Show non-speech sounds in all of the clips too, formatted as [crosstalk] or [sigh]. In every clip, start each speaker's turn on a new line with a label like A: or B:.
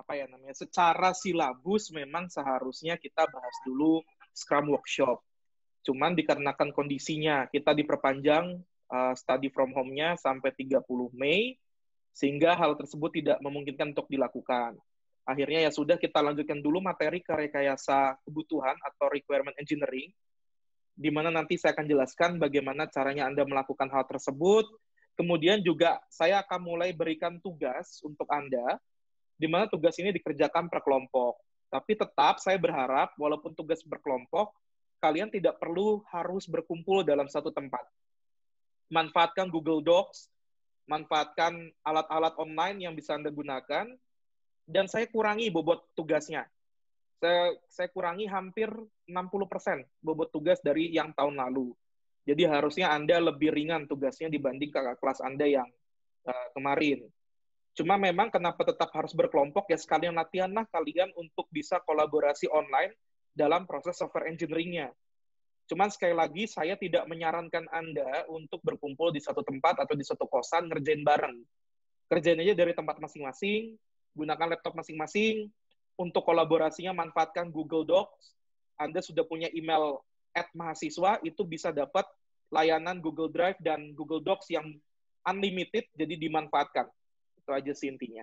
A: apa ya namanya secara silabus memang seharusnya kita bahas dulu Scrum workshop. Cuman dikarenakan kondisinya kita diperpanjang uh, study from home-nya sampai 30 Mei sehingga hal tersebut tidak memungkinkan untuk dilakukan. Akhirnya ya sudah kita lanjutkan dulu materi ke rekayasa kebutuhan atau requirement engineering di mana nanti saya akan jelaskan bagaimana caranya Anda melakukan hal tersebut. Kemudian juga saya akan mulai berikan tugas untuk Anda di mana tugas ini dikerjakan per kelompok. Tapi tetap saya berharap walaupun tugas berkelompok, kalian tidak perlu harus berkumpul dalam satu tempat. Manfaatkan Google Docs, manfaatkan alat-alat online yang bisa Anda gunakan, dan saya kurangi bobot tugasnya. Saya, kurangi hampir 60% bobot tugas dari yang tahun lalu. Jadi harusnya Anda lebih ringan tugasnya dibanding kakak kelas Anda yang eh, kemarin. Cuma memang kenapa tetap harus berkelompok ya sekalian latihanlah kalian untuk bisa kolaborasi online dalam proses software engineeringnya. nya Cuman sekali lagi saya tidak menyarankan Anda untuk berkumpul di satu tempat atau di satu kosan ngerjain bareng. Kerjain aja dari tempat masing-masing, gunakan laptop masing-masing. Untuk kolaborasinya manfaatkan Google Docs. Anda sudah punya email at mahasiswa itu bisa dapat layanan Google Drive dan Google Docs yang unlimited jadi dimanfaatkan. Itu aja sih intinya.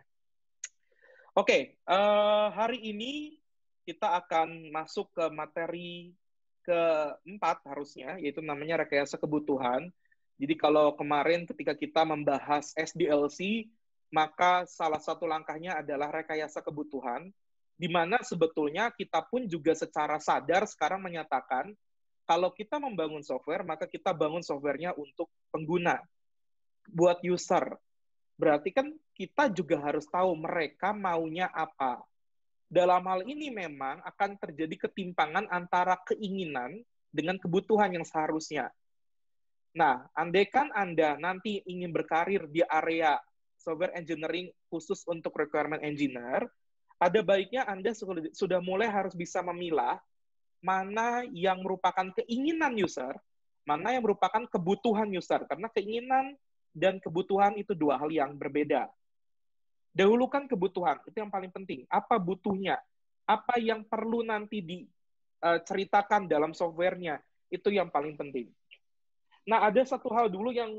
A: Oke, okay, uh, eh, hari ini kita akan masuk ke materi keempat harusnya, yaitu namanya rekayasa kebutuhan. Jadi kalau kemarin ketika kita membahas SDLC, maka salah satu langkahnya adalah rekayasa kebutuhan, di mana sebetulnya kita pun juga secara sadar sekarang menyatakan kalau kita membangun software, maka kita bangun softwarenya untuk pengguna, buat user. Berarti kan kita juga harus tahu mereka maunya apa. Dalam hal ini memang akan terjadi ketimpangan antara keinginan dengan kebutuhan yang seharusnya. Nah, andaikan Anda nanti ingin berkarir di area software engineering khusus untuk requirement engineer, ada baiknya Anda sudah mulai harus bisa memilah mana yang merupakan keinginan user, mana yang merupakan kebutuhan user. Karena keinginan dan kebutuhan itu dua hal yang berbeda. Dahulukan kebutuhan, itu yang paling penting. Apa butuhnya? Apa yang perlu nanti diceritakan eh, dalam softwarenya? Itu yang paling penting. Nah, ada satu hal dulu yang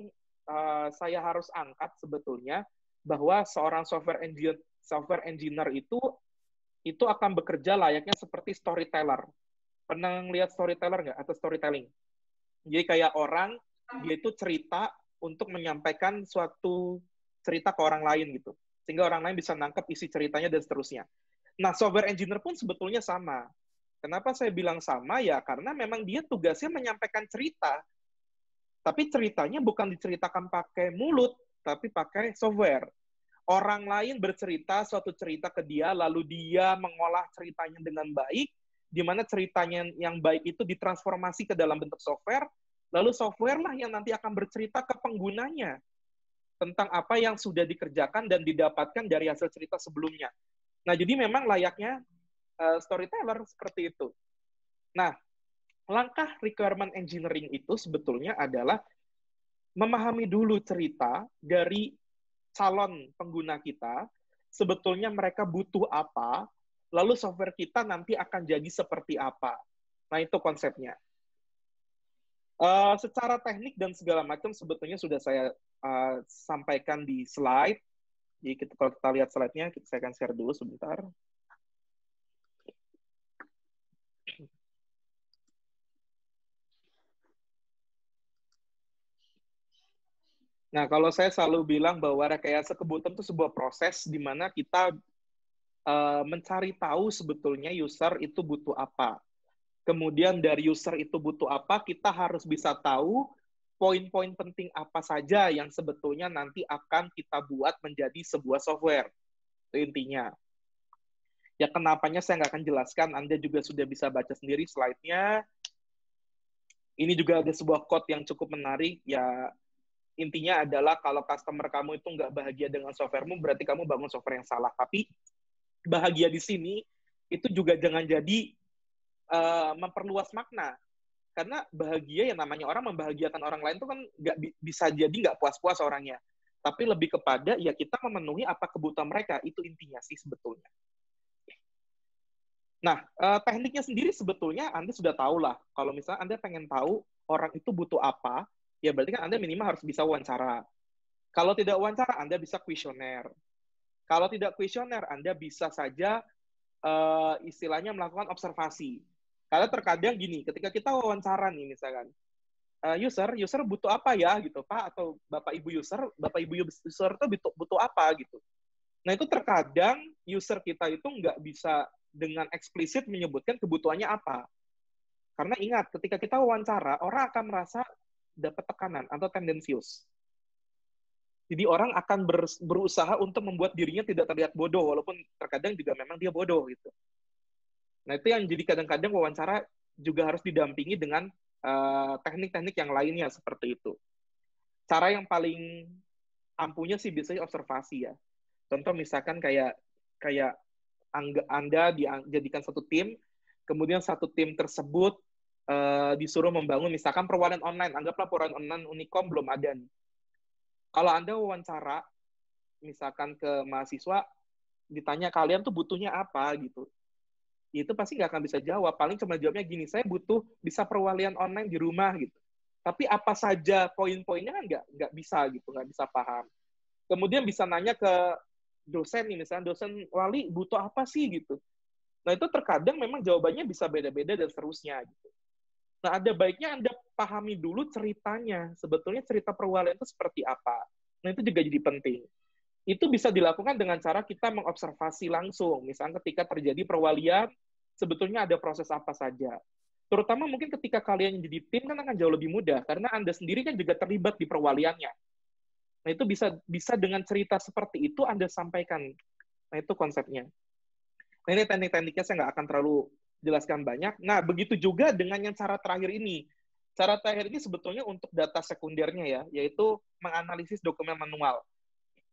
A: uh, saya harus angkat sebetulnya, bahwa seorang software engineer, software engineer itu itu akan bekerja layaknya seperti storyteller. Pernah lihat storyteller nggak? Atau storytelling? Jadi kayak orang, dia itu cerita untuk menyampaikan suatu cerita ke orang lain gitu. Sehingga orang lain bisa nangkep isi ceritanya dan seterusnya. Nah, software engineer pun sebetulnya sama. Kenapa saya bilang sama? Ya karena memang dia tugasnya menyampaikan cerita. Tapi ceritanya bukan diceritakan pakai mulut, tapi pakai software. Orang lain bercerita suatu cerita ke dia, lalu dia mengolah ceritanya dengan baik, di mana ceritanya yang baik itu ditransformasi ke dalam bentuk software, Lalu software lah yang nanti akan bercerita ke penggunanya tentang apa yang sudah dikerjakan dan didapatkan dari hasil cerita sebelumnya. Nah, jadi memang layaknya uh, storyteller seperti itu. Nah, langkah requirement engineering itu sebetulnya adalah memahami dulu cerita dari calon pengguna kita, sebetulnya mereka butuh apa, lalu software kita nanti akan jadi seperti apa. Nah, itu konsepnya. Eh, secara teknik dan segala macam sebetulnya sudah saya uh, sampaikan di slide. Jadi kita, kalau kita lihat slide-nya, saya akan share dulu sebentar. Nah, kalau saya selalu bilang bahwa rekayasa kebutuhan itu sebuah proses di mana kita uh, mencari tahu sebetulnya user itu butuh apa kemudian dari user itu butuh apa, kita harus bisa tahu poin-poin penting apa saja yang sebetulnya nanti akan kita buat menjadi sebuah software. Itu intinya. Ya kenapanya saya nggak akan jelaskan, Anda juga sudah bisa baca sendiri slide-nya. Ini juga ada sebuah code yang cukup menarik, ya intinya adalah kalau customer kamu itu nggak bahagia dengan softwaremu, berarti kamu bangun software yang salah. Tapi bahagia di sini itu juga jangan jadi Eh, memperluas makna karena bahagia yang namanya orang membahagiakan orang lain itu kan nggak bisa jadi nggak puas-puas orangnya tapi lebih kepada ya kita memenuhi apa kebutuhan mereka itu intinya sih sebetulnya nah uh, tekniknya sendiri sebetulnya anda sudah tahu lah kalau misalnya anda pengen tahu orang itu butuh apa ya berarti kan anda minimal harus bisa wawancara kalau tidak wawancara anda bisa kuesioner kalau tidak kuesioner anda bisa saja uh, istilahnya melakukan observasi karena terkadang gini, ketika kita wawancara nih misalkan, uh, user, user butuh apa ya gitu Pak atau Bapak Ibu user, Bapak Ibu user itu butuh, butuh apa gitu. Nah itu terkadang user kita itu nggak bisa dengan eksplisit menyebutkan kebutuhannya apa. Karena ingat, ketika kita wawancara, orang akan merasa dapat tekanan atau tendensius. Jadi orang akan ber, berusaha untuk membuat dirinya tidak terlihat bodoh, walaupun terkadang juga memang dia bodoh gitu. Nah, itu yang jadi kadang-kadang wawancara juga harus didampingi dengan eh, teknik-teknik uh, yang lainnya seperti itu. Cara yang paling ampuhnya sih biasanya observasi ya. Contoh misalkan kayak kayak Anda dijadikan satu tim, kemudian satu tim tersebut uh, disuruh membangun misalkan perwalian online, anggaplah perwakilan online Unicom belum ada nih. Kalau Anda wawancara misalkan ke mahasiswa ditanya kalian tuh butuhnya apa gitu itu pasti nggak akan bisa jawab. Paling cuma jawabnya gini, saya butuh bisa perwalian online di rumah gitu. Tapi apa saja poin-poinnya kan nggak nggak bisa gitu, nggak bisa paham. Kemudian bisa nanya ke dosen ini misalnya dosen wali butuh apa sih gitu. Nah itu terkadang memang jawabannya bisa beda-beda dan seterusnya gitu. Nah ada baiknya Anda pahami dulu ceritanya, sebetulnya cerita perwalian itu seperti apa. Nah itu juga jadi penting itu bisa dilakukan dengan cara kita mengobservasi langsung. Misalnya ketika terjadi perwalian, sebetulnya ada proses apa saja. Terutama mungkin ketika kalian jadi tim kan akan jauh lebih mudah karena Anda sendiri kan juga terlibat di perwaliannya. Nah, itu bisa bisa dengan cerita seperti itu Anda sampaikan. Nah, itu konsepnya. Nah, ini teknik-tekniknya saya nggak akan terlalu jelaskan banyak. Nah, begitu juga dengan yang cara terakhir ini. Cara terakhir ini sebetulnya untuk data sekundernya ya, yaitu menganalisis dokumen manual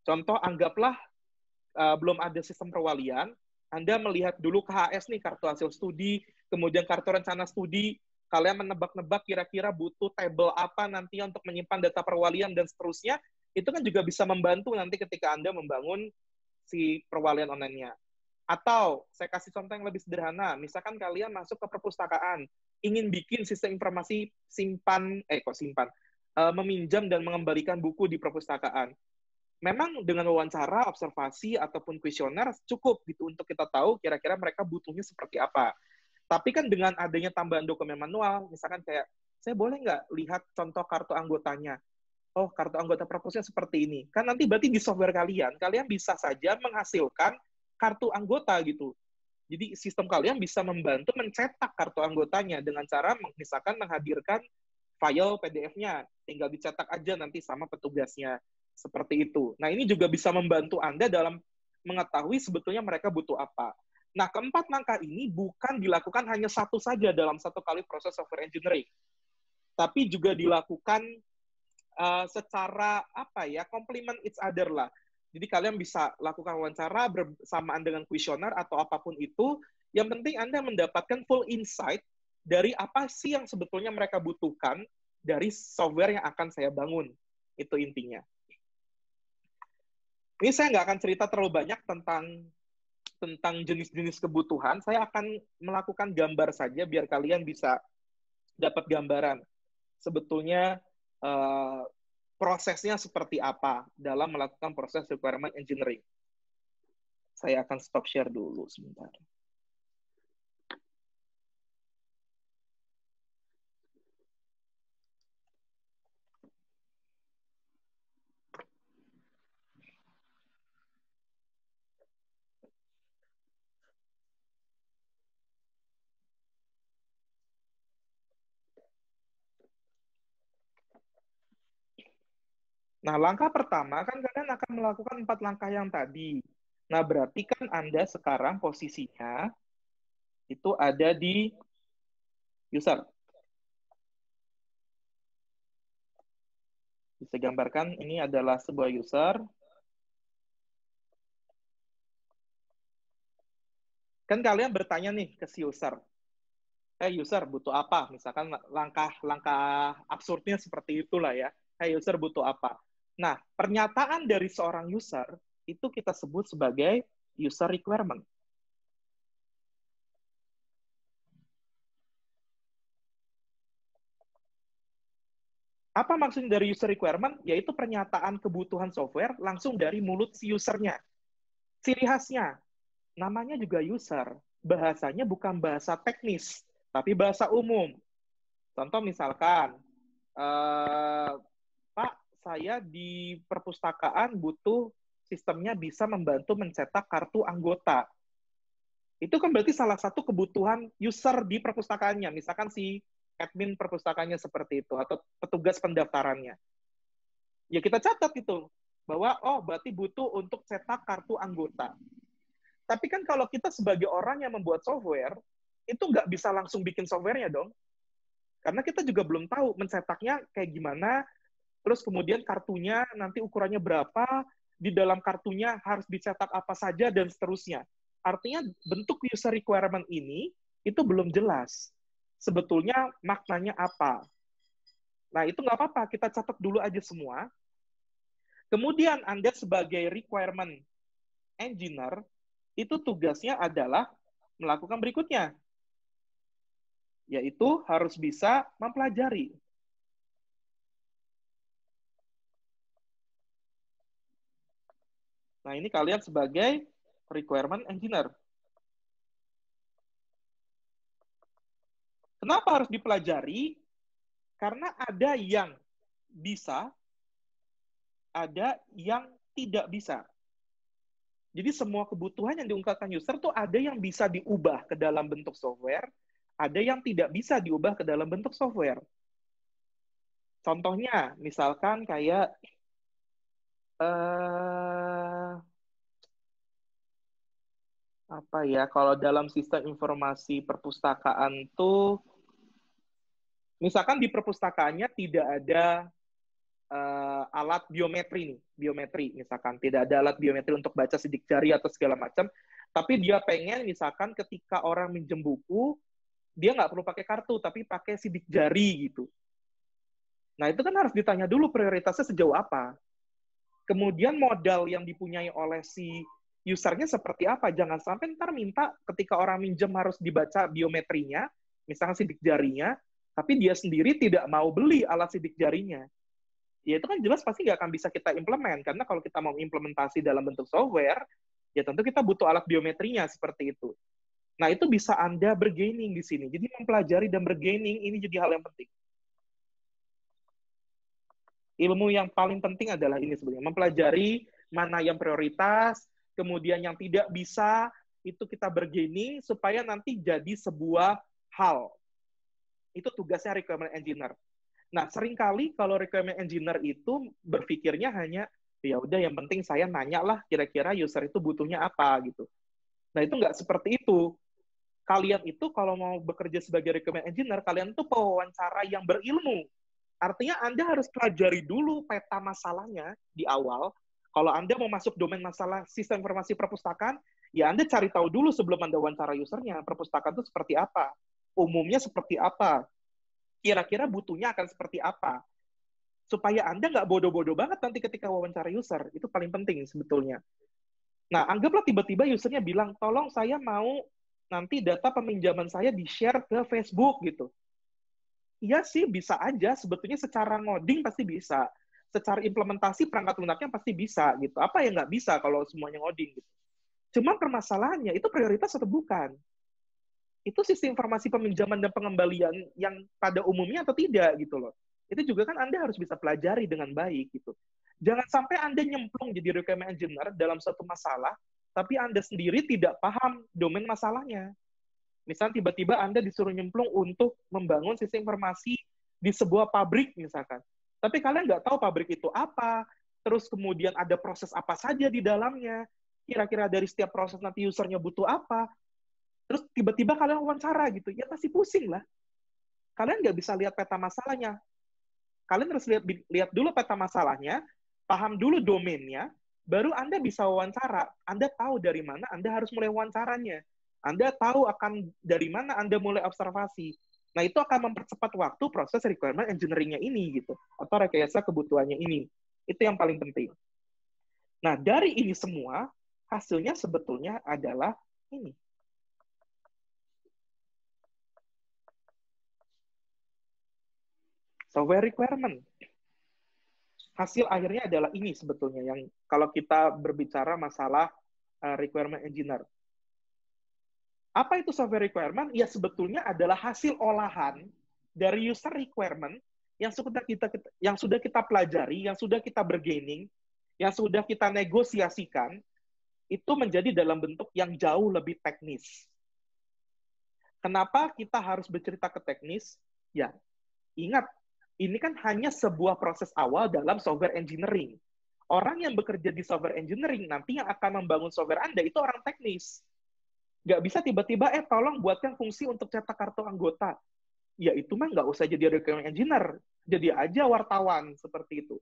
A: Contoh, anggaplah uh, belum ada sistem perwalian, Anda melihat dulu KHS nih, kartu hasil studi, kemudian kartu rencana studi, kalian menebak-nebak kira-kira butuh table apa nanti untuk menyimpan data perwalian dan seterusnya, itu kan juga bisa membantu nanti ketika Anda membangun si perwalian online-nya. Atau saya kasih contoh yang lebih sederhana, misalkan kalian masuk ke perpustakaan, ingin bikin sistem informasi simpan, eh kok simpan, eh, meminjam dan mengembalikan buku di perpustakaan memang dengan wawancara, observasi ataupun kuesioner cukup gitu untuk kita tahu kira-kira mereka butuhnya seperti apa. Tapi kan dengan adanya tambahan dokumen manual, misalkan kayak saya boleh nggak lihat contoh kartu anggotanya? Oh, kartu anggota perpusnya seperti ini. Kan nanti berarti di software kalian, kalian bisa saja menghasilkan kartu anggota gitu. Jadi sistem kalian bisa membantu mencetak kartu anggotanya dengan cara misalkan menghadirkan file PDF-nya. Tinggal dicetak aja nanti sama petugasnya. Seperti itu. Nah, ini juga bisa membantu Anda dalam mengetahui sebetulnya mereka butuh apa. Nah, keempat langkah ini bukan dilakukan hanya satu saja dalam satu kali proses software engineering, tapi juga dilakukan uh, secara apa ya, complement each other lah. Jadi kalian bisa lakukan wawancara bersamaan dengan kuesioner atau apapun itu. Yang penting Anda mendapatkan full insight dari apa sih yang sebetulnya mereka butuhkan dari software yang akan saya bangun. Itu intinya ini saya nggak akan cerita terlalu banyak tentang tentang jenis-jenis kebutuhan. Saya akan melakukan gambar saja biar kalian bisa dapat gambaran sebetulnya uh, prosesnya seperti apa dalam melakukan proses requirement engineering. Saya akan stop share dulu sebentar. Nah, langkah pertama kan kalian akan melakukan empat langkah yang tadi. Nah, berarti kan Anda sekarang posisinya itu ada di user. Bisa gambarkan ini adalah sebuah user. Kan kalian bertanya nih ke si user. Eh, hey user butuh apa? Misalkan langkah-langkah absurdnya seperti itulah ya. Hey user butuh apa? Nah, pernyataan dari seorang user itu kita sebut sebagai user requirement. Apa maksudnya dari user requirement? Yaitu pernyataan kebutuhan software langsung dari mulut si usernya. Ciri khasnya, namanya juga user. Bahasanya bukan bahasa teknis, tapi bahasa umum. Contoh misalkan, eh, saya di perpustakaan butuh sistemnya bisa membantu mencetak kartu anggota. Itu kan berarti salah satu kebutuhan user di perpustakaannya, misalkan si admin perpustakaannya seperti itu atau petugas pendaftarannya. Ya kita catat itu bahwa oh berarti butuh untuk cetak kartu anggota. Tapi kan kalau kita sebagai orang yang membuat software itu nggak bisa langsung bikin softwarenya dong, karena kita juga belum tahu mencetaknya kayak gimana, terus kemudian kartunya nanti ukurannya berapa, di dalam kartunya harus dicetak apa saja, dan seterusnya. Artinya bentuk user requirement ini itu belum jelas. Sebetulnya maknanya apa. Nah, itu nggak apa-apa, kita catat dulu aja semua. Kemudian Anda sebagai requirement engineer, itu tugasnya adalah melakukan berikutnya, yaitu harus bisa mempelajari Nah, ini kalian sebagai requirement engineer. Kenapa harus dipelajari? Karena ada yang bisa, ada yang tidak bisa. Jadi semua kebutuhan yang diungkapkan user tuh ada yang bisa diubah ke dalam bentuk software, ada yang tidak bisa diubah ke dalam bentuk software. Contohnya, misalkan kayak eh, apa ya kalau dalam sistem informasi perpustakaan tuh misalkan di perpustakaannya tidak ada uh, alat biometri nih biometri misalkan tidak ada alat biometri untuk baca sidik jari atau segala macam tapi dia pengen misalkan ketika orang minjem buku dia nggak perlu pakai kartu tapi pakai sidik jari gitu nah itu kan harus ditanya dulu prioritasnya sejauh apa kemudian modal yang dipunyai oleh si usernya seperti apa. Jangan sampai ntar minta ketika orang minjem harus dibaca biometrinya, misalnya sidik jarinya, tapi dia sendiri tidak mau beli alat sidik jarinya. Ya itu kan jelas pasti nggak akan bisa kita implement, karena kalau kita mau implementasi dalam bentuk software, ya tentu kita butuh alat biometrinya seperti itu. Nah itu bisa Anda bergaining di sini. Jadi mempelajari dan bergaining ini jadi hal yang penting. Ilmu yang paling penting adalah ini sebenarnya, mempelajari mana yang prioritas, kemudian yang tidak bisa itu kita bergeni supaya nanti jadi sebuah hal. Itu tugasnya requirement engineer. Nah, seringkali kalau requirement engineer itu berpikirnya hanya ya udah yang penting saya nanya lah kira-kira user itu butuhnya apa gitu. Nah, itu nggak seperti itu. Kalian itu kalau mau bekerja sebagai requirement engineer, kalian tuh pewawancara yang berilmu. Artinya Anda harus pelajari dulu peta masalahnya di awal, kalau Anda mau masuk domain masalah sistem informasi perpustakaan, ya Anda cari tahu dulu sebelum Anda wawancara usernya, perpustakaan itu seperti apa, umumnya seperti apa, kira-kira butuhnya akan seperti apa. Supaya Anda nggak bodoh-bodoh banget nanti ketika wawancara user. Itu paling penting sebetulnya. Nah, anggaplah tiba-tiba usernya bilang, tolong saya mau nanti data peminjaman saya di-share ke Facebook gitu. Iya sih, bisa aja. Sebetulnya secara ngoding pasti bisa secara implementasi perangkat lunaknya pasti bisa gitu. Apa yang nggak bisa kalau semuanya ngoding gitu. Cuman permasalahannya itu prioritas atau bukan? Itu sistem informasi peminjaman dan pengembalian yang pada umumnya atau tidak gitu loh. Itu juga kan Anda harus bisa pelajari dengan baik gitu. Jangan sampai Anda nyemplung jadi requirement engineer dalam suatu masalah, tapi Anda sendiri tidak paham domain masalahnya. Misalnya tiba-tiba Anda disuruh nyemplung untuk membangun sistem informasi di sebuah pabrik misalkan. Tapi kalian nggak tahu pabrik itu apa, terus kemudian ada proses apa saja di dalamnya, kira-kira dari setiap proses nanti usernya butuh apa, terus tiba-tiba kalian wawancara gitu, ya pasti pusing lah. Kalian nggak bisa lihat peta masalahnya. Kalian harus lihat lihat dulu peta masalahnya, paham dulu domainnya, baru Anda bisa wawancara. Anda tahu dari mana Anda harus mulai wawancaranya. Anda tahu akan dari mana Anda mulai observasi. Nah, itu akan mempercepat waktu proses requirement engineering-nya ini gitu atau rekayasa kebutuhannya ini. Itu yang paling penting. Nah, dari ini semua hasilnya sebetulnya adalah ini. Software requirement. Hasil akhirnya adalah ini sebetulnya yang kalau kita berbicara masalah eh, requirement engineer. Apa itu software requirement? Ya sebetulnya adalah hasil olahan dari user requirement yang sudah kita yang sudah kita pelajari, yang sudah kita bergaining, yang sudah kita negosiasikan itu menjadi dalam bentuk yang jauh lebih teknis. Kenapa kita harus bercerita ke teknis? Ya, ingat, ini kan hanya sebuah proses awal dalam software engineering. Orang yang bekerja di software engineering nanti yang akan membangun software Anda itu orang teknis. Nggak bisa tiba-tiba, eh tolong buatkan fungsi untuk cetak kartu anggota. Ya itu mah nggak usah jadi requirement engineer. Jadi aja wartawan seperti itu.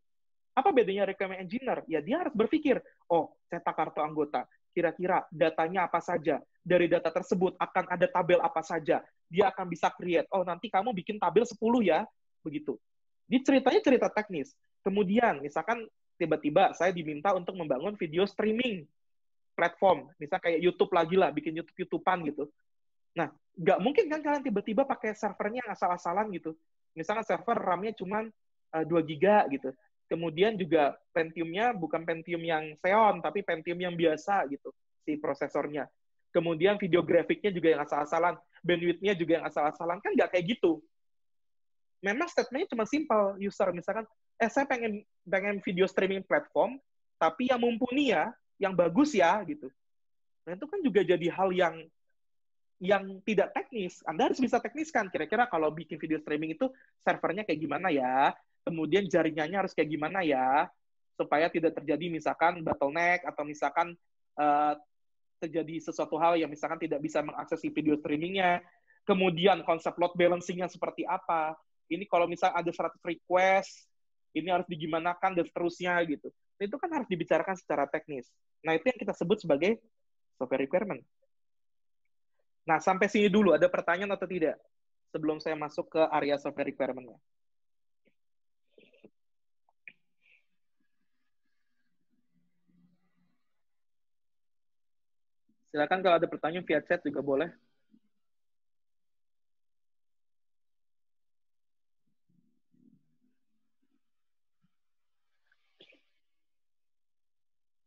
A: Apa bedanya requirement engineer? Ya dia harus berpikir, oh cetak kartu anggota, kira-kira datanya apa saja, dari data tersebut akan ada tabel apa saja, dia akan bisa create, oh nanti kamu bikin tabel 10 ya, begitu. Di ceritanya cerita teknis. Kemudian misalkan tiba-tiba saya diminta untuk membangun video streaming platform, misal kayak YouTube lagi lah, bikin YouTube YouTubean gitu. Nah, nggak mungkin kan kalian tiba-tiba pakai servernya yang asal-asalan gitu. Misalkan server RAM-nya cuma uh, eh, 2 giga gitu. Kemudian juga Pentium-nya bukan Pentium yang Xeon, tapi Pentium yang biasa gitu, si prosesornya. Kemudian video grafiknya juga yang asal-asalan, bandwidth-nya juga yang asal-asalan, kan nggak kayak gitu. Memang statementnya cuma simpel, user. Misalkan, eh saya pengen, pengen video streaming platform, tapi yang mumpuni ya, yang bagus ya gitu. Nah itu kan juga jadi hal yang yang tidak teknis. Anda harus bisa tekniskan kira-kira kalau bikin video streaming itu servernya kayak gimana ya, kemudian jaringannya harus kayak gimana ya, supaya tidak terjadi misalkan bottleneck atau misalkan uh, terjadi sesuatu hal yang misalkan tidak bisa mengakses video streamingnya. Kemudian konsep load balancingnya seperti apa. Ini kalau misalnya ada 100 request, ini harus digimanakan dan seterusnya gitu itu kan harus dibicarakan secara teknis. Nah, itu yang kita sebut sebagai software requirement. Nah, sampai sini dulu. Ada pertanyaan atau tidak? Sebelum saya masuk ke area software requirement-nya. Silakan kalau ada pertanyaan via chat juga boleh.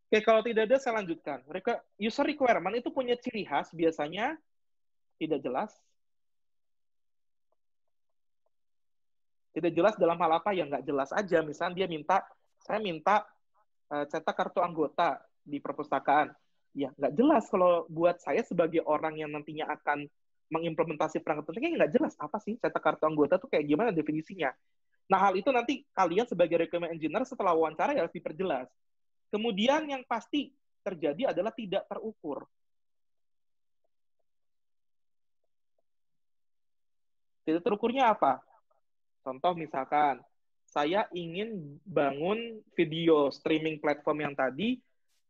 A: Oke, kalau tidak ada saya lanjutkan. User requirement itu punya ciri khas biasanya tidak jelas. Tidak jelas dalam hal apa yang nggak jelas aja. Misalnya dia minta, saya minta eh, cetak kartu anggota di perpustakaan. Ya nggak jelas kalau buat saya sebagai orang yang nantinya akan mengimplementasi perangkat pentingnya nggak jelas apa sih cetak kartu anggota tuh kayak gimana definisinya. Nah hal itu nanti kalian sebagai requirement engineer setelah wawancara ya harus diperjelas. Kemudian yang pasti terjadi adalah tidak terukur. Tidak terukurnya apa? Contoh misalkan, saya ingin bangun video streaming platform yang tadi,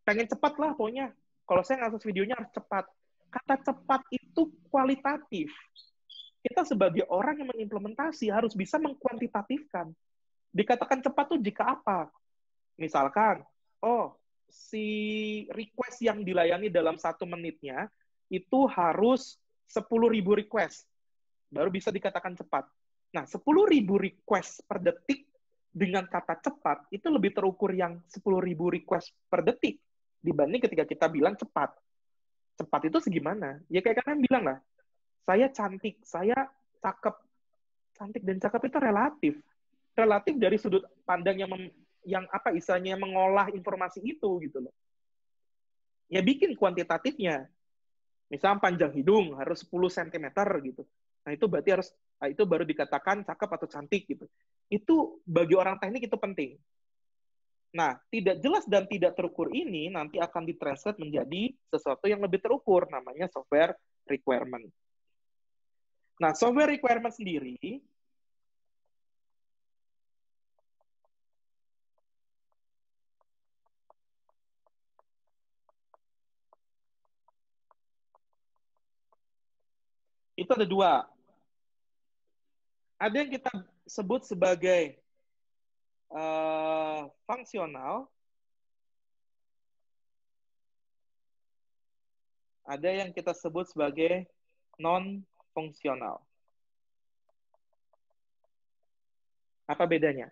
A: pengen cepat lah pokoknya. Kalau saya ngasih videonya harus cepat. Kata cepat itu kualitatif. Kita sebagai orang yang mengimplementasi harus bisa mengkuantitatifkan. Dikatakan cepat tuh jika apa? Misalkan, oh si request yang dilayani dalam satu menitnya itu harus 10.000 request baru bisa dikatakan cepat. Nah, 10.000 request per detik dengan kata cepat itu lebih terukur yang 10.000 request per detik dibanding ketika kita bilang cepat. Cepat itu segimana? Ya kayak kalian bilang lah, saya cantik, saya cakep. Cantik dan cakep itu relatif. Relatif dari sudut pandang yang yang apa istilahnya mengolah informasi itu gitu loh. Ya bikin kuantitatifnya. Misal panjang hidung harus 10 cm gitu. Nah, itu berarti harus nah, itu baru dikatakan cakep atau cantik gitu. Itu bagi orang teknik itu penting. Nah, tidak jelas dan tidak terukur ini nanti akan ditranslate menjadi sesuatu yang lebih terukur namanya software requirement. Nah, software requirement sendiri itu ada dua. Ada yang kita sebut sebagai uh, fungsional, ada yang kita sebut sebagai non-fungsional. Apa bedanya?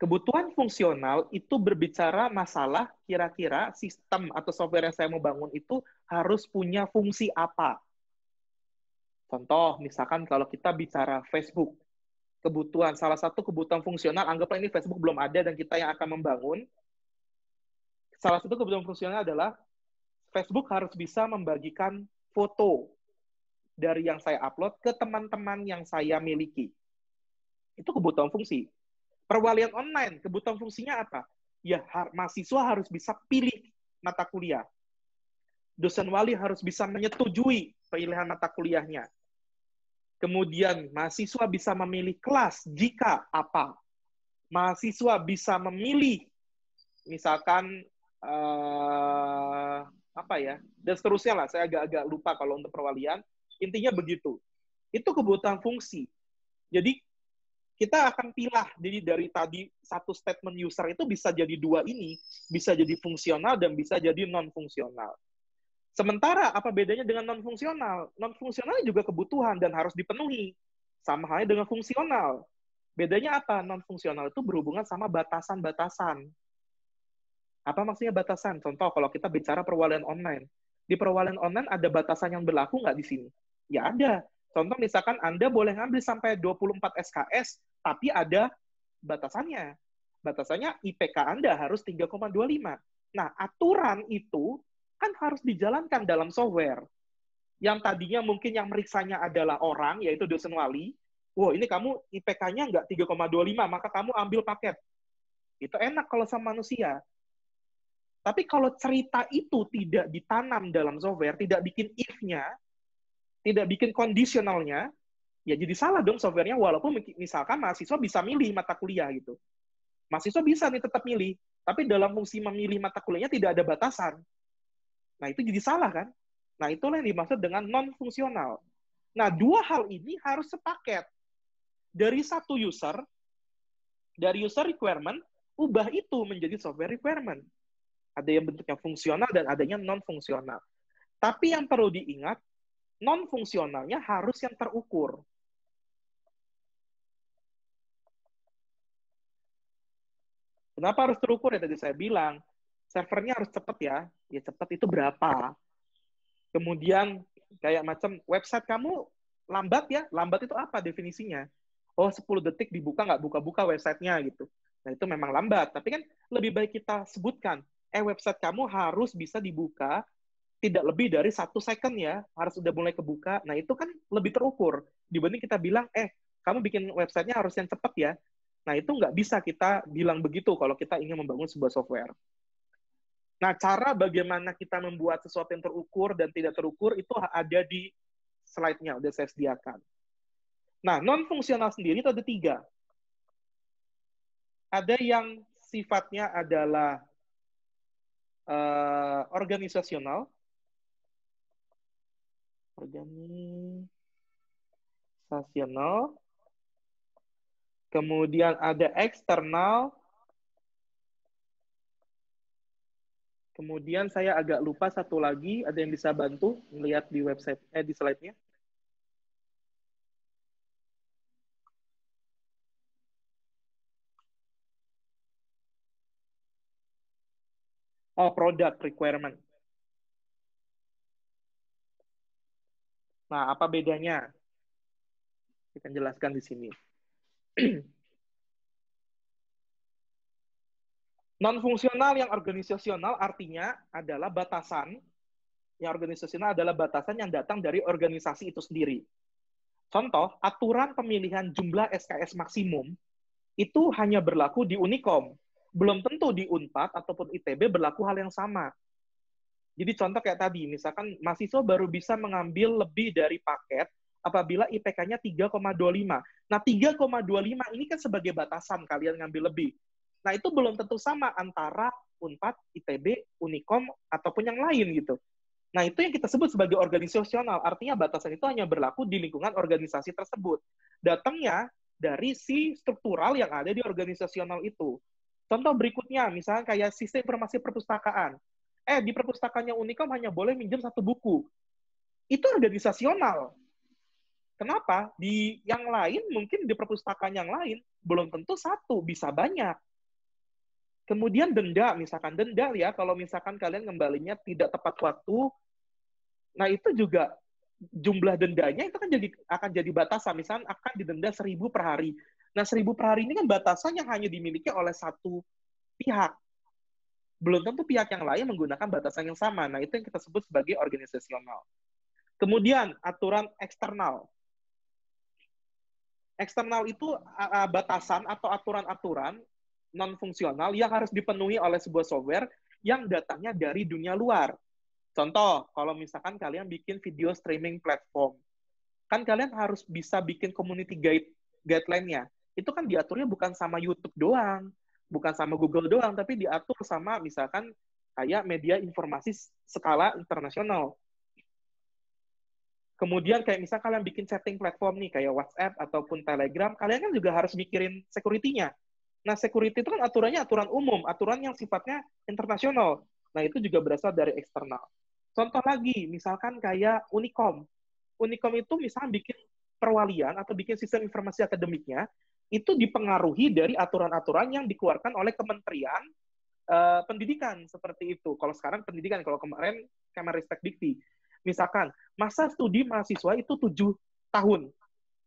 A: Kebutuhan fungsional itu berbicara masalah kira-kira sistem atau software yang saya mau bangun itu harus punya fungsi apa. Contoh, misalkan kalau kita bicara Facebook, kebutuhan, salah satu kebutuhan fungsional, anggaplah ini Facebook belum ada dan kita yang akan membangun, salah satu kebutuhan fungsional adalah Facebook harus bisa membagikan foto dari yang saya upload ke teman-teman yang saya miliki. Itu kebutuhan fungsi. Perwalian online, kebutuhan fungsinya apa? Ya, har mahasiswa harus bisa pilih mata kuliah. Dosen wali harus bisa menyetujui pilihan mata kuliahnya. Kemudian mahasiswa bisa memilih kelas jika apa? Mahasiswa bisa memilih misalkan uh, apa ya? Dan seterusnya lah, saya agak-agak lupa kalau untuk perwalian. Intinya begitu. Itu kebutuhan fungsi. Jadi kita akan pilih. jadi dari tadi satu statement user itu bisa jadi dua ini, bisa jadi fungsional dan bisa jadi non fungsional. Sementara apa bedanya dengan non fungsional? Non fungsional juga kebutuhan dan harus dipenuhi. Sama halnya dengan fungsional. Bedanya apa? Non fungsional itu berhubungan sama batasan-batasan. Apa maksudnya batasan? Contoh kalau kita bicara perwalian online. Di perwalian online ada batasan yang berlaku nggak di sini? Ya ada. Contoh misalkan Anda boleh ngambil sampai 24 SKS, tapi ada batasannya. Batasannya IPK Anda harus 3,25. Nah, aturan itu kan harus dijalankan dalam software. Yang tadinya mungkin yang meriksanya adalah orang, yaitu dosen wali, wow ini kamu IPK-nya nggak 3,25, maka kamu ambil paket. Itu enak kalau sama manusia. Tapi kalau cerita itu tidak ditanam dalam software, tidak bikin if-nya, tidak bikin kondisionalnya, ya jadi salah dong softwarenya walaupun misalkan mahasiswa bisa milih mata kuliah gitu. Mahasiswa bisa nih tetap milih, tapi dalam fungsi memilih mata kuliahnya tidak ada batasan. Nah, itu jadi salah kan? Nah, itulah yang dimaksud dengan non-fungsional. Nah, dua hal ini harus sepaket. Dari satu user, dari user requirement, ubah itu menjadi software requirement. Ada yang bentuknya fungsional dan adanya non-fungsional. Tapi yang perlu diingat, non-fungsionalnya harus yang terukur. Kenapa harus terukur ya tadi saya bilang? Servernya harus cepat ya, ya cepat itu berapa kemudian kayak macam website kamu lambat ya lambat itu apa definisinya oh 10 detik dibuka nggak buka-buka websitenya gitu nah itu memang lambat tapi kan lebih baik kita sebutkan eh website kamu harus bisa dibuka tidak lebih dari satu second ya harus sudah mulai kebuka nah itu kan lebih terukur dibanding kita bilang eh kamu bikin websitenya harus yang cepat ya nah itu nggak bisa kita bilang begitu kalau kita ingin membangun sebuah software Nah, cara bagaimana kita membuat sesuatu yang terukur dan tidak terukur itu ada di slide-nya, udah saya sediakan. Nah, non-fungsional sendiri itu ada tiga. Ada yang sifatnya adalah uh, organisasional,
B: organisasional,
A: kemudian ada eksternal, Kemudian saya agak lupa satu lagi, ada yang bisa bantu melihat di website eh di slide-nya? Oh, product requirement. Nah, apa bedanya? Kita jelaskan di sini. [clears throat] Non fungsional yang organisasional artinya adalah batasan yang organisasional adalah batasan yang datang dari organisasi itu sendiri. Contoh, aturan pemilihan jumlah SKS maksimum itu hanya berlaku di Unikom. Belum tentu di UNPAD ataupun ITB berlaku hal yang sama. Jadi contoh kayak tadi, misalkan mahasiswa baru bisa mengambil lebih dari paket apabila IPK-nya 3,25. Nah, 3,25 ini kan sebagai batasan kalian ngambil lebih. Nah, itu belum tentu sama antara UNPAD, ITB, Unicom, ataupun yang lain gitu. Nah, itu yang kita sebut sebagai organisasional. Artinya batasan itu hanya berlaku di lingkungan organisasi tersebut. Datangnya dari si struktural yang ada di organisasional itu. Contoh berikutnya, misalnya kayak sistem informasi perpustakaan. Eh, di perpustakaannya Unicom hanya boleh minjem satu buku. Itu organisasional. Kenapa? Di yang lain, mungkin di perpustakaan yang lain, belum tentu satu, bisa banyak. Kemudian denda, misalkan denda ya, kalau misalkan kalian ngembalinya tidak tepat waktu, nah itu juga jumlah dendanya itu kan jadi akan jadi batasan. Misalkan akan didenda seribu per hari. Nah seribu per hari ini kan batasan yang hanya dimiliki oleh satu pihak. Belum tentu pihak yang lain menggunakan batasan yang sama. Nah itu yang kita sebut sebagai organisasional. Kemudian aturan eksternal. Eksternal itu batasan atau aturan-aturan non fungsional yang harus dipenuhi oleh sebuah software yang datangnya dari dunia luar. Contoh, kalau misalkan kalian bikin video streaming platform, kan kalian harus bisa bikin community guide guideline-nya. Itu kan diaturnya bukan sama YouTube doang, bukan sama Google doang, tapi diatur sama misalkan kayak media informasi skala internasional. Kemudian kayak misalkan kalian bikin setting platform nih kayak WhatsApp ataupun Telegram, kalian kan juga harus mikirin security-nya. Nah, security itu kan aturannya aturan umum, aturan yang sifatnya internasional. Nah, itu juga berasal dari eksternal. Contoh lagi, misalkan kayak Unicom. Unicom itu misalnya bikin perwalian atau bikin sistem informasi akademiknya, itu dipengaruhi dari aturan-aturan yang dikeluarkan oleh Kementerian uh, Pendidikan seperti itu. Kalau sekarang pendidikan, kalau kemarin Kemenristek Dikti. Misalkan, masa studi mahasiswa itu tujuh tahun.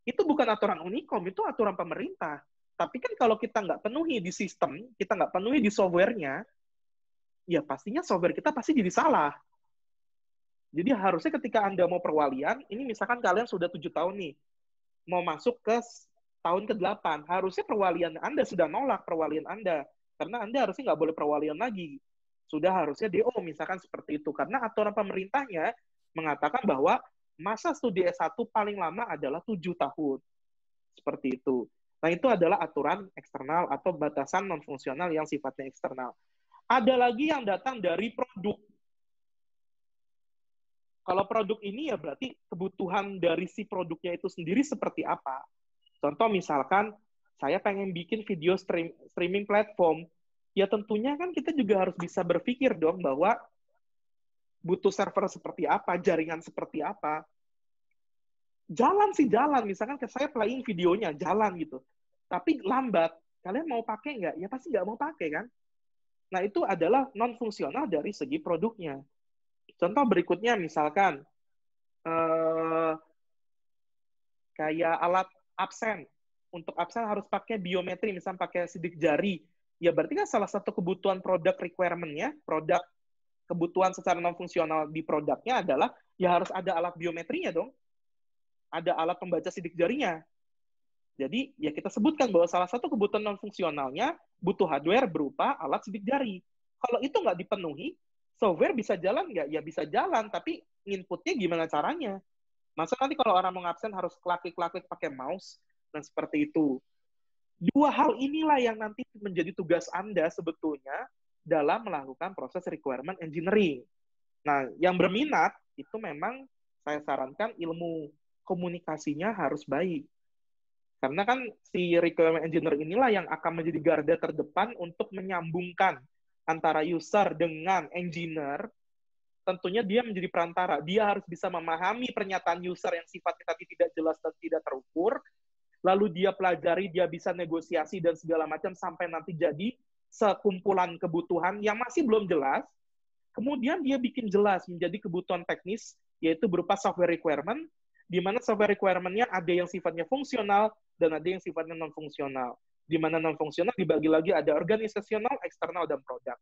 A: Itu bukan aturan Unicom, itu aturan pemerintah. Tapi kan kalau kita nggak penuhi di sistem, kita nggak penuhi di softwarenya, ya pastinya software kita pasti jadi salah. Jadi harusnya ketika Anda mau perwalian, ini misalkan kalian sudah tujuh tahun nih, mau masuk ke tahun ke-8, harusnya perwalian Anda sudah nolak perwalian Anda. Karena Anda harusnya nggak boleh perwalian lagi. Sudah harusnya DO, misalkan seperti itu. Karena aturan pemerintahnya mengatakan bahwa masa studi S1 paling lama adalah tujuh tahun. Seperti itu. Nah, itu adalah aturan eksternal atau batasan non-fungsional yang sifatnya eksternal. Ada lagi yang datang dari produk. Kalau produk ini ya berarti kebutuhan dari si produknya itu sendiri seperti apa. Contoh misalkan, saya pengen bikin video stream, streaming platform. Ya tentunya kan kita juga harus bisa berpikir dong bahwa butuh server seperti apa, jaringan seperti apa, jalan sih jalan. Misalkan ke saya playing videonya jalan gitu. Tapi lambat. Kalian mau pakai nggak? Ya pasti nggak mau pakai kan. Nah itu adalah non fungsional dari segi produknya. Contoh berikutnya misalkan uh, kayak alat absen. Untuk absen harus pakai biometri, misalnya pakai sidik jari. Ya berarti kan salah satu kebutuhan produk requirementnya produk kebutuhan secara non fungsional di produknya adalah ya harus ada alat biometrinya dong ada alat pembaca sidik jarinya. Jadi ya kita sebutkan bahwa salah satu kebutuhan non fungsionalnya butuh hardware berupa alat sidik jari. Kalau itu nggak dipenuhi, software bisa jalan nggak? Ya bisa jalan, tapi inputnya gimana caranya? Masa nanti kalau orang mau absen harus klakik-klakik pakai mouse dan seperti itu. Dua hal inilah yang nanti menjadi tugas Anda sebetulnya dalam melakukan proses requirement engineering. Nah, yang berminat itu memang saya sarankan ilmu komunikasinya harus baik. Karena kan si requirement engineer inilah yang akan menjadi garda terdepan untuk menyambungkan antara user dengan engineer. Tentunya dia menjadi perantara. Dia harus bisa memahami pernyataan user yang sifatnya tadi tidak jelas dan tidak terukur. Lalu dia pelajari, dia bisa negosiasi dan segala macam sampai nanti jadi sekumpulan kebutuhan yang masih belum jelas. Kemudian dia bikin jelas menjadi kebutuhan teknis yaitu berupa software requirement di mana software requirement-nya ada yang sifatnya fungsional dan ada yang sifatnya non-fungsional. Di mana non-fungsional dibagi lagi ada organisasional, eksternal, dan produk.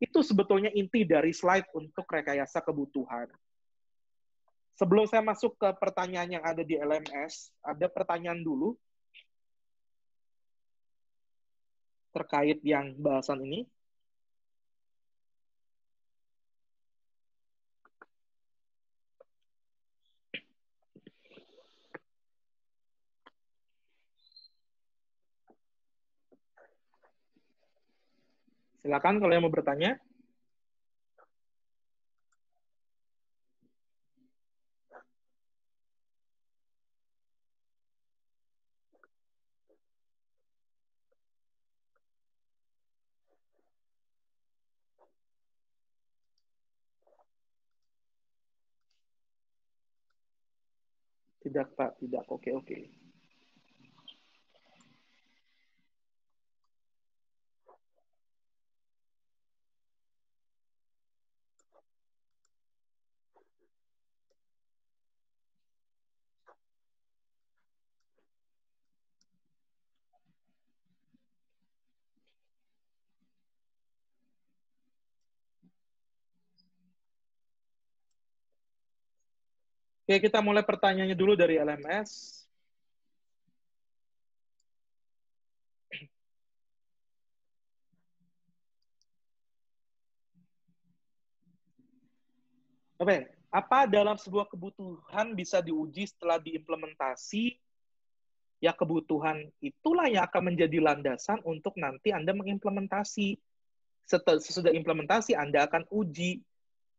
A: Itu sebetulnya inti dari slide untuk rekayasa kebutuhan. Sebelum saya masuk ke pertanyaan yang ada di LMS, ada pertanyaan dulu terkait yang bahasan ini.
B: Silakan kalau yang mau bertanya. Tidak, Pak. Tidak. Oke, oke. Oke, kita mulai pertanyaannya dulu dari LMS.
A: Oke, apa dalam sebuah kebutuhan bisa diuji setelah diimplementasi? Ya kebutuhan itulah yang akan menjadi landasan untuk nanti Anda mengimplementasi. Setelah, sesudah implementasi Anda akan uji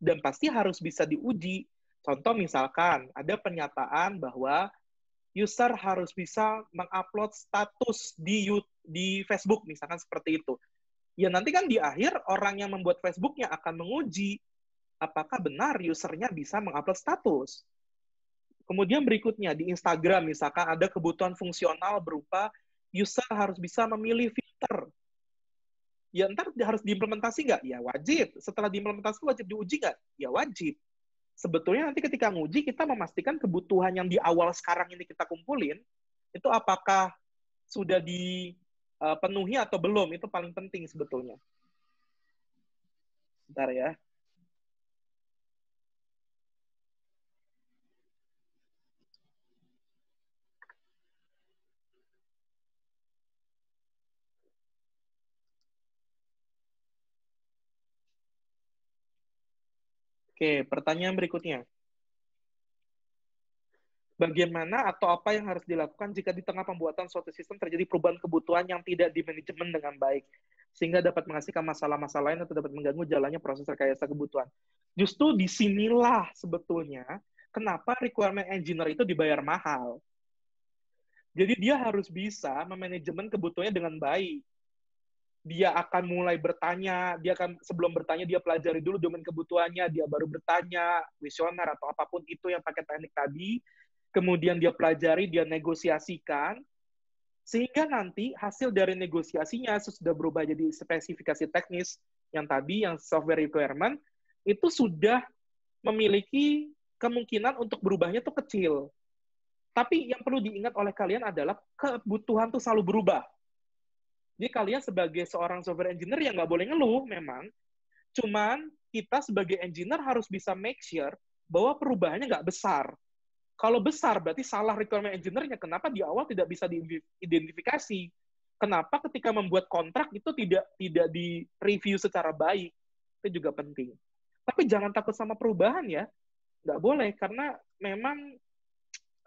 A: dan pasti harus bisa diuji Contoh misalkan ada pernyataan bahwa user harus bisa mengupload status di di Facebook misalkan seperti itu. Ya nanti kan di akhir orang yang membuat Facebooknya akan menguji apakah benar usernya bisa mengupload status. Kemudian berikutnya di Instagram misalkan ada kebutuhan fungsional berupa user harus bisa memilih filter. Ya ntar harus diimplementasi nggak? Ya wajib. Setelah diimplementasi wajib diuji nggak? Ya wajib sebetulnya nanti ketika nguji kita memastikan kebutuhan yang di awal sekarang ini kita kumpulin itu apakah sudah dipenuhi eh, atau belum itu paling penting sebetulnya. Bentar ya. Oke, pertanyaan berikutnya. Bagaimana atau apa yang harus dilakukan jika di tengah pembuatan suatu sistem terjadi perubahan kebutuhan yang tidak dimanajemen dengan baik, sehingga dapat menghasilkan masalah-masalah lain atau dapat mengganggu jalannya proses rekayasa kebutuhan. Justru disinilah sebetulnya kenapa requirement engineer itu dibayar mahal. Jadi dia harus bisa memanajemen kebutuhannya dengan baik dia akan mulai bertanya, dia akan sebelum bertanya dia pelajari dulu domain kebutuhannya, dia baru bertanya, visioner atau apapun itu yang pakai teknik tadi, kemudian dia pelajari, dia negosiasikan, sehingga nanti hasil dari negosiasinya sudah berubah jadi spesifikasi teknis yang tadi, yang software requirement, itu sudah memiliki kemungkinan untuk berubahnya itu kecil. Tapi yang perlu diingat oleh kalian adalah kebutuhan tuh selalu berubah jadi kalian sebagai seorang software engineer yang nggak boleh ngeluh memang. Cuman kita sebagai engineer harus bisa make sure bahwa perubahannya nggak besar. Kalau besar berarti salah requirement engineer-nya. Kenapa di awal tidak bisa diidentifikasi? Kenapa ketika membuat kontrak itu tidak tidak di review secara baik? Itu juga penting. Tapi jangan takut sama perubahan ya. Nggak boleh karena memang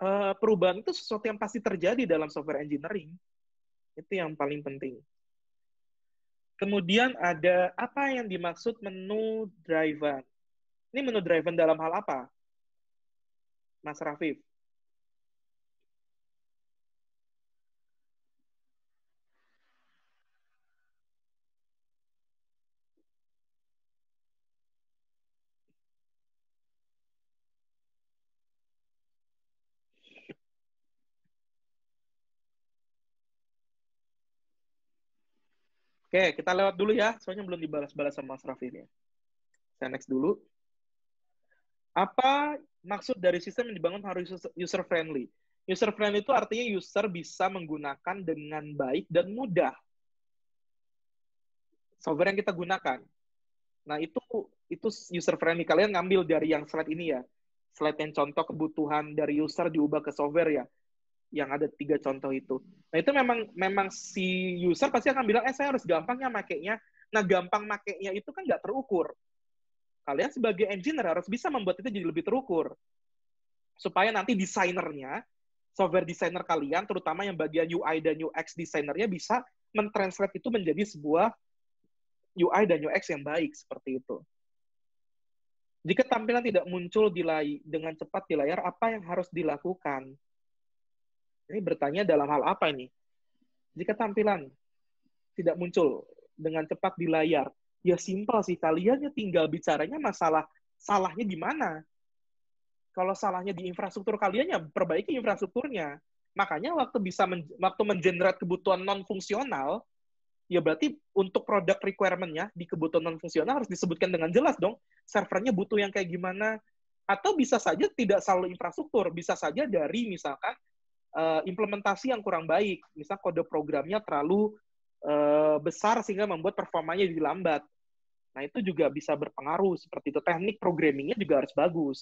A: eh, perubahan itu sesuatu yang pasti terjadi dalam software engineering itu yang paling penting. Kemudian ada apa yang dimaksud menu driver? Ini menu driver dalam hal apa? Mas Rafif. Oke, kita lewat dulu ya, soalnya belum dibalas-balas sama Mas Raffi ini. Saya next dulu. Apa maksud dari sistem yang dibangun harus user-friendly? User-friendly itu artinya user bisa menggunakan dengan baik dan mudah software yang kita gunakan. Nah, itu itu user-friendly. Kalian ngambil dari yang slide ini ya. Slide yang contoh kebutuhan dari user diubah ke software ya yang ada tiga contoh itu. Nah itu memang memang si user pasti akan bilang, eh saya harus gampangnya makainya. Nah gampang makainya itu kan nggak terukur. Kalian sebagai engineer harus bisa membuat itu jadi lebih terukur. Supaya nanti desainernya, software designer kalian, terutama yang bagian UI dan UX desainernya bisa mentranslate itu menjadi sebuah UI dan UX yang baik seperti itu. Jika tampilan tidak muncul di lay dengan cepat di layar, apa yang harus dilakukan? Ini bertanya dalam hal apa ini? Jika tampilan tidak muncul dengan cepat di layar, ya simpel sih. kalian tinggal bicaranya masalah salahnya di mana. Kalau salahnya di infrastruktur kalian, ya perbaiki infrastrukturnya. Makanya waktu bisa men waktu menjenerat kebutuhan non fungsional, ya berarti untuk produk requirement-nya di kebutuhan non-fungsional harus disebutkan dengan jelas dong, servernya butuh yang kayak gimana, atau bisa saja tidak selalu infrastruktur, bisa saja dari misalkan uh, implementasi yang kurang baik. Misal kode programnya terlalu uh, besar sehingga membuat performanya jadi lambat. Nah, itu juga bisa berpengaruh seperti itu. Teknik programmingnya juga harus bagus.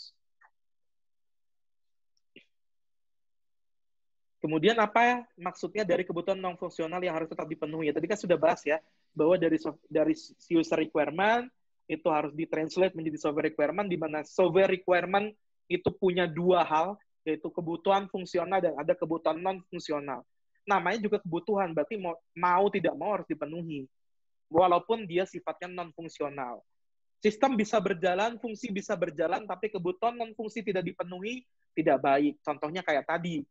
A: Kemudian apa ya, maksudnya dari kebutuhan non fungsional yang harus tetap dipenuhi? Tadi kan sudah bahas ya bahwa dari dari user requirement itu harus ditranslate menjadi software requirement di mana software requirement itu punya dua hal yaitu kebutuhan fungsional dan ada kebutuhan non fungsional. Namanya juga kebutuhan, berarti mau, mau tidak mau harus dipenuhi. Walaupun dia sifatnya non fungsional. Sistem bisa berjalan, fungsi bisa berjalan, tapi kebutuhan non fungsi tidak dipenuhi, tidak baik. Contohnya kayak tadi.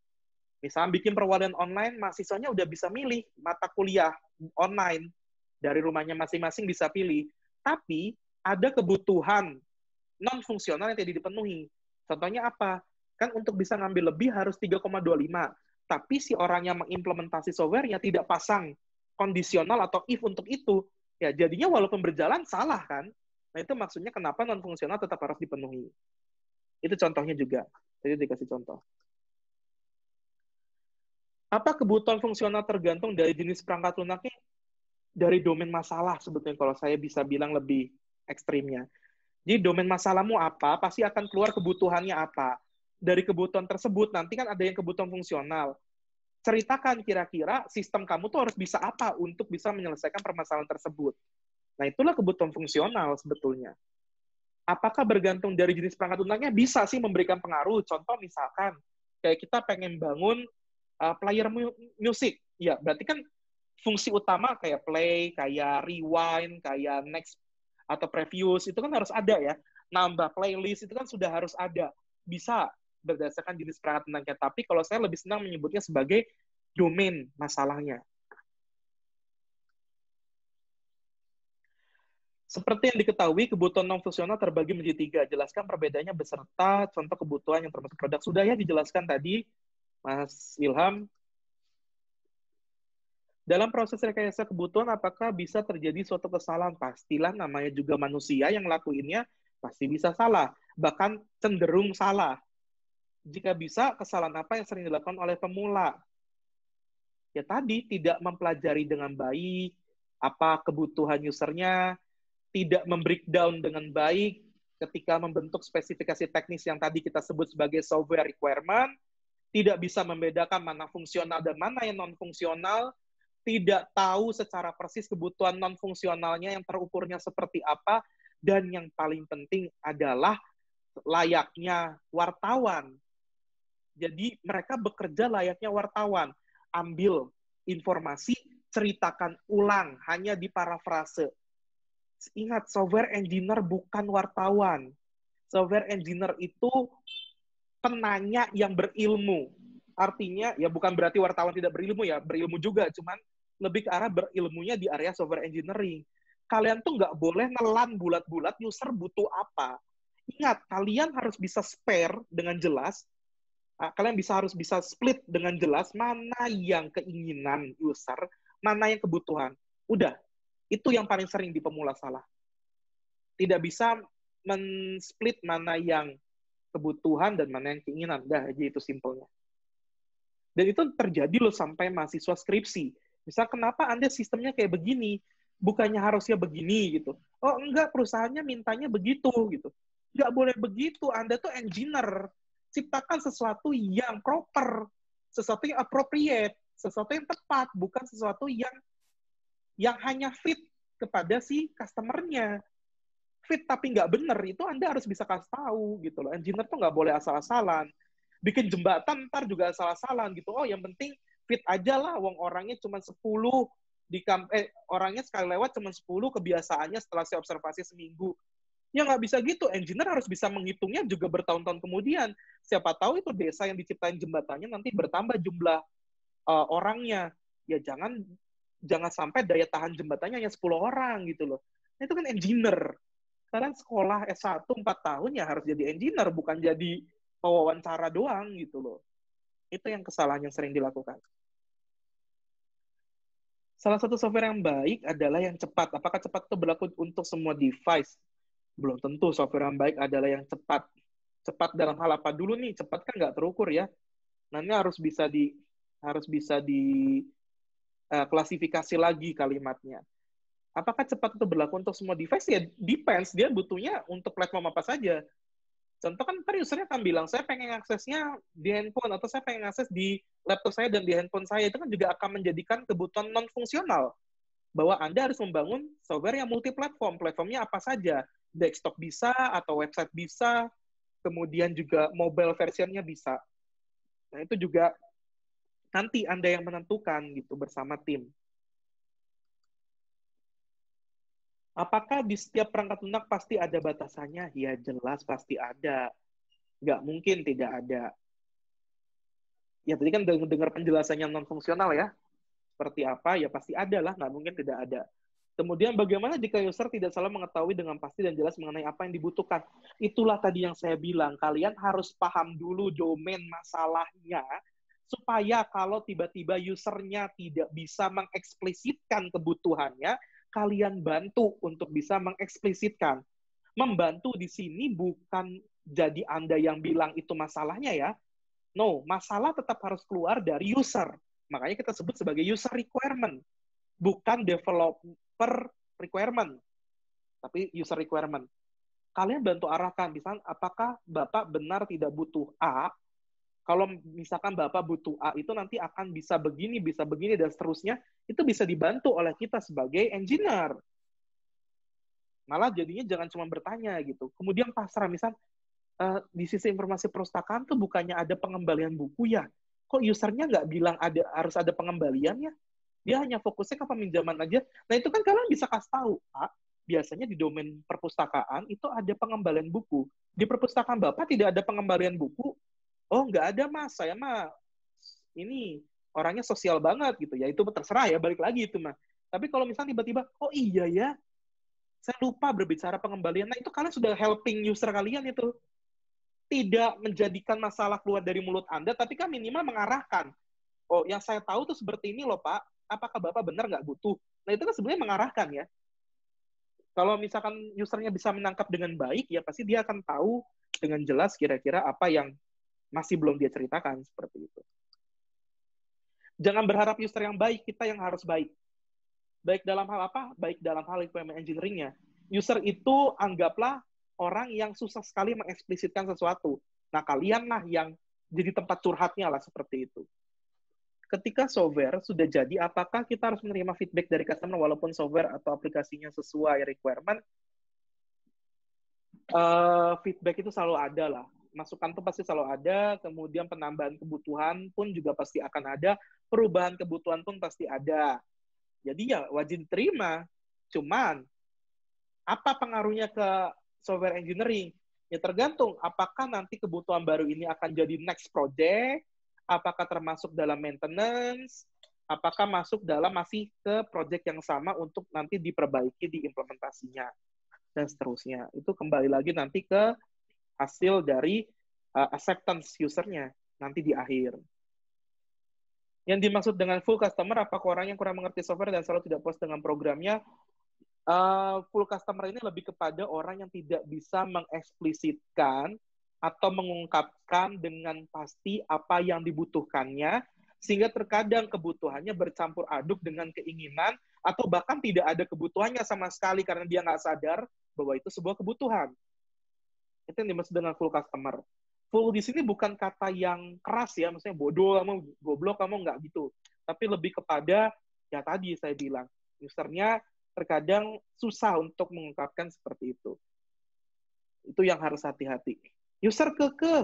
A: Misalnya bikin perwalian online, mahasiswanya udah bisa milih mata kuliah online. Dari rumahnya masing-masing bisa pilih. Tapi ada kebutuhan non fungsional yang tidak dipenuhi. Contohnya apa? Kan untuk bisa ngambil lebih harus 3,25. Tapi si orang yang mengimplementasi software tidak pasang kondisional atau if untuk itu. Ya jadinya walaupun berjalan salah kan. Nah itu maksudnya kenapa non fungsional tetap harus dipenuhi. Itu contohnya juga. Jadi dikasih contoh. Apa kebutuhan fungsional tergantung dari jenis perangkat lunaknya? Dari domain masalah sebetulnya kalau saya bisa bilang lebih ekstrimnya. Jadi domain masalahmu apa, pasti akan keluar kebutuhannya apa dari kebutuhan tersebut. Nanti kan ada yang kebutuhan fungsional. Ceritakan kira-kira sistem kamu tuh harus bisa apa untuk bisa menyelesaikan permasalahan tersebut. Nah, itulah kebutuhan fungsional sebetulnya. Apakah bergantung dari jenis perangkat lunaknya Bisa sih memberikan pengaruh. Contoh misalkan, kayak kita pengen bangun uh, player mu music. Ya, berarti kan fungsi utama kayak play, kayak rewind, kayak next atau previous itu kan harus ada ya. Nambah playlist itu kan sudah harus ada. Bisa berdasarkan jenis perangkat lunaknya. Tapi kalau saya lebih senang menyebutnya sebagai domain masalahnya. Seperti yang diketahui, kebutuhan non-fungsional terbagi menjadi tiga. Jelaskan perbedaannya beserta contoh kebutuhan yang termasuk produk. Sudah ya dijelaskan tadi, Mas Ilham. Dalam proses rekayasa kebutuhan, apakah bisa terjadi suatu kesalahan? Pastilah namanya juga manusia yang lakuinnya pasti bisa salah. Bahkan cenderung salah jika bisa kesalahan apa yang sering dilakukan oleh pemula? Ya tadi tidak mempelajari dengan baik apa kebutuhan usernya, tidak membreakdown dengan baik ketika membentuk spesifikasi teknis yang tadi kita sebut sebagai software requirement, tidak bisa membedakan mana fungsional dan mana yang non fungsional, tidak tahu secara persis kebutuhan non fungsionalnya yang terukurnya seperti apa, dan yang paling penting adalah layaknya wartawan. Jadi mereka bekerja layaknya wartawan, ambil informasi, ceritakan ulang hanya di parafrase. Ingat, software engineer bukan wartawan. Software engineer itu penanya yang berilmu. Artinya ya bukan berarti wartawan tidak berilmu ya, berilmu juga, cuman lebih ke arah berilmunya di area software engineering. Kalian tuh nggak boleh nelan bulat-bulat user butuh apa. Ingat, kalian harus bisa spare dengan jelas Ah, kalian bisa harus bisa split dengan jelas mana yang keinginan user, mana yang kebutuhan. Udah, itu yang paling sering di pemula salah. Tidak bisa men-split mana yang kebutuhan dan mana yang keinginan. Udah aja itu simpelnya. Dan itu terjadi loh sampai mahasiswa skripsi. Misal kenapa Anda sistemnya kayak begini? Bukannya harusnya begini gitu. Oh enggak, perusahaannya mintanya begitu gitu. Enggak boleh begitu, Anda tuh engineer ciptakan sesuatu yang proper, sesuatu yang appropriate, sesuatu yang tepat, bukan sesuatu yang yang hanya fit kepada si customernya. Fit tapi nggak bener, itu Anda harus bisa kasih tahu gitu loh. Engineer tuh nggak boleh asal-asalan. Bikin jembatan ntar juga asal-asalan gitu. Oh yang penting fit aja lah, wong orangnya cuma 10, di eh, orangnya sekali lewat cuma 10, kebiasaannya setelah si observasi seminggu Ya nggak bisa gitu. Engineer harus bisa menghitungnya juga bertahun-tahun kemudian. Siapa tahu itu desa yang diciptain jembatannya nanti bertambah jumlah uh, orangnya. Ya jangan jangan sampai daya tahan jembatannya hanya 10 orang gitu loh. Nah, itu kan engineer. Sekarang sekolah S1 4 tahun ya harus jadi engineer, bukan jadi wawancara doang gitu loh. Itu yang kesalahan yang sering dilakukan. Salah satu software yang baik adalah yang cepat. Apakah cepat itu berlaku untuk semua device? belum tentu software yang baik adalah yang cepat. Cepat dalam hal apa dulu nih? Cepat kan nggak terukur ya. Nanti harus bisa di harus bisa di uh, klasifikasi lagi kalimatnya. Apakah cepat itu berlaku untuk semua device? Ya depends. Dia butuhnya untuk platform apa saja. Contoh kan tadi usernya kan bilang, saya pengen aksesnya di handphone, atau saya pengen akses di laptop saya dan di handphone saya. Itu kan juga akan menjadikan kebutuhan non-fungsional. Bahwa Anda harus membangun software yang multi-platform. Platformnya apa saja desktop bisa atau website bisa, kemudian juga mobile versionnya bisa. Nah, itu juga nanti Anda yang menentukan gitu bersama tim. Apakah di setiap perangkat lunak pasti ada batasannya? Ya jelas pasti ada. Nggak mungkin tidak ada. Ya tadi kan dengar penjelasannya non-fungsional ya. Seperti apa? Ya pasti ada lah. Nggak mungkin tidak ada. Kemudian bagaimana jika user tidak salah mengetahui dengan pasti dan jelas mengenai apa yang dibutuhkan? Itulah tadi yang saya bilang, kalian harus paham dulu domain masalahnya supaya kalau tiba-tiba usernya tidak bisa mengeksplisitkan kebutuhannya, kalian bantu untuk bisa mengeksplisitkan. Membantu di sini bukan jadi Anda yang bilang itu masalahnya ya. No, masalah tetap harus keluar dari user. Makanya kita sebut sebagai user requirement bukan develop per requirement, tapi user requirement. Kalian bantu arahkan, misalnya apakah Bapak benar tidak butuh A, kalau misalkan Bapak butuh A itu nanti akan bisa begini, bisa begini, dan seterusnya, itu bisa dibantu oleh kita sebagai engineer. Malah jadinya jangan cuma bertanya gitu. Kemudian pasar misal uh, di sisi informasi perpustakaan tuh bukannya ada pengembalian buku ya? Kok usernya nggak bilang ada harus ada pengembaliannya? Dia hanya fokusnya ke peminjaman aja. Nah, itu kan kalian bisa kasih tahu, Pak. Ah, biasanya di domain perpustakaan itu ada pengembalian buku. Di perpustakaan Bapak tidak ada pengembalian buku. Oh, nggak ada, Mas. Saya mah ini orangnya sosial banget gitu ya. Itu terserah ya, balik lagi itu mah. Tapi kalau misalnya tiba-tiba, oh iya ya, saya lupa berbicara pengembalian. Nah, itu kalian sudah helping user kalian itu. Tidak menjadikan masalah keluar dari mulut Anda, tapi kan minimal mengarahkan. Oh, yang saya tahu tuh seperti ini loh, Pak apakah Bapak benar nggak butuh? Nah, itu kan sebenarnya mengarahkan ya. Kalau misalkan usernya bisa menangkap dengan baik, ya pasti dia akan tahu dengan jelas kira-kira apa yang masih belum dia ceritakan, seperti itu. Jangan berharap user yang baik, kita yang harus baik. Baik dalam hal apa? Baik dalam hal requirement engineering-nya. User itu anggaplah orang yang susah sekali mengeksplisitkan sesuatu. Nah, kalianlah yang jadi tempat curhatnya lah seperti itu ketika software sudah jadi, apakah kita harus menerima feedback dari customer walaupun software atau aplikasinya sesuai requirement? Uh, feedback itu selalu ada lah. Masukan itu pasti selalu ada, kemudian penambahan kebutuhan pun juga pasti akan ada, perubahan kebutuhan pun pasti ada. Jadi ya wajib terima. Cuman, apa pengaruhnya ke software engineering? Ya tergantung apakah nanti kebutuhan baru ini akan jadi next project apakah termasuk dalam maintenance, apakah masuk dalam masih ke project yang sama untuk nanti diperbaiki di implementasinya dan seterusnya. Itu kembali lagi nanti ke hasil dari uh, acceptance usernya nanti di akhir. Yang dimaksud dengan full customer, apakah orang yang kurang mengerti software dan selalu tidak puas dengan programnya? Uh, full customer ini lebih kepada orang yang tidak bisa mengeksplisitkan atau mengungkapkan dengan pasti apa yang dibutuhkannya sehingga terkadang kebutuhannya bercampur aduk dengan keinginan atau bahkan tidak ada kebutuhannya sama sekali karena dia nggak sadar bahwa itu sebuah kebutuhan. Itu yang dimaksud dengan full customer. Full di sini bukan kata yang keras ya, maksudnya bodoh kamu, goblok kamu nggak gitu. Tapi lebih kepada ya tadi saya bilang, usernya terkadang susah untuk mengungkapkan seperti itu. Itu yang harus hati-hati user ke ke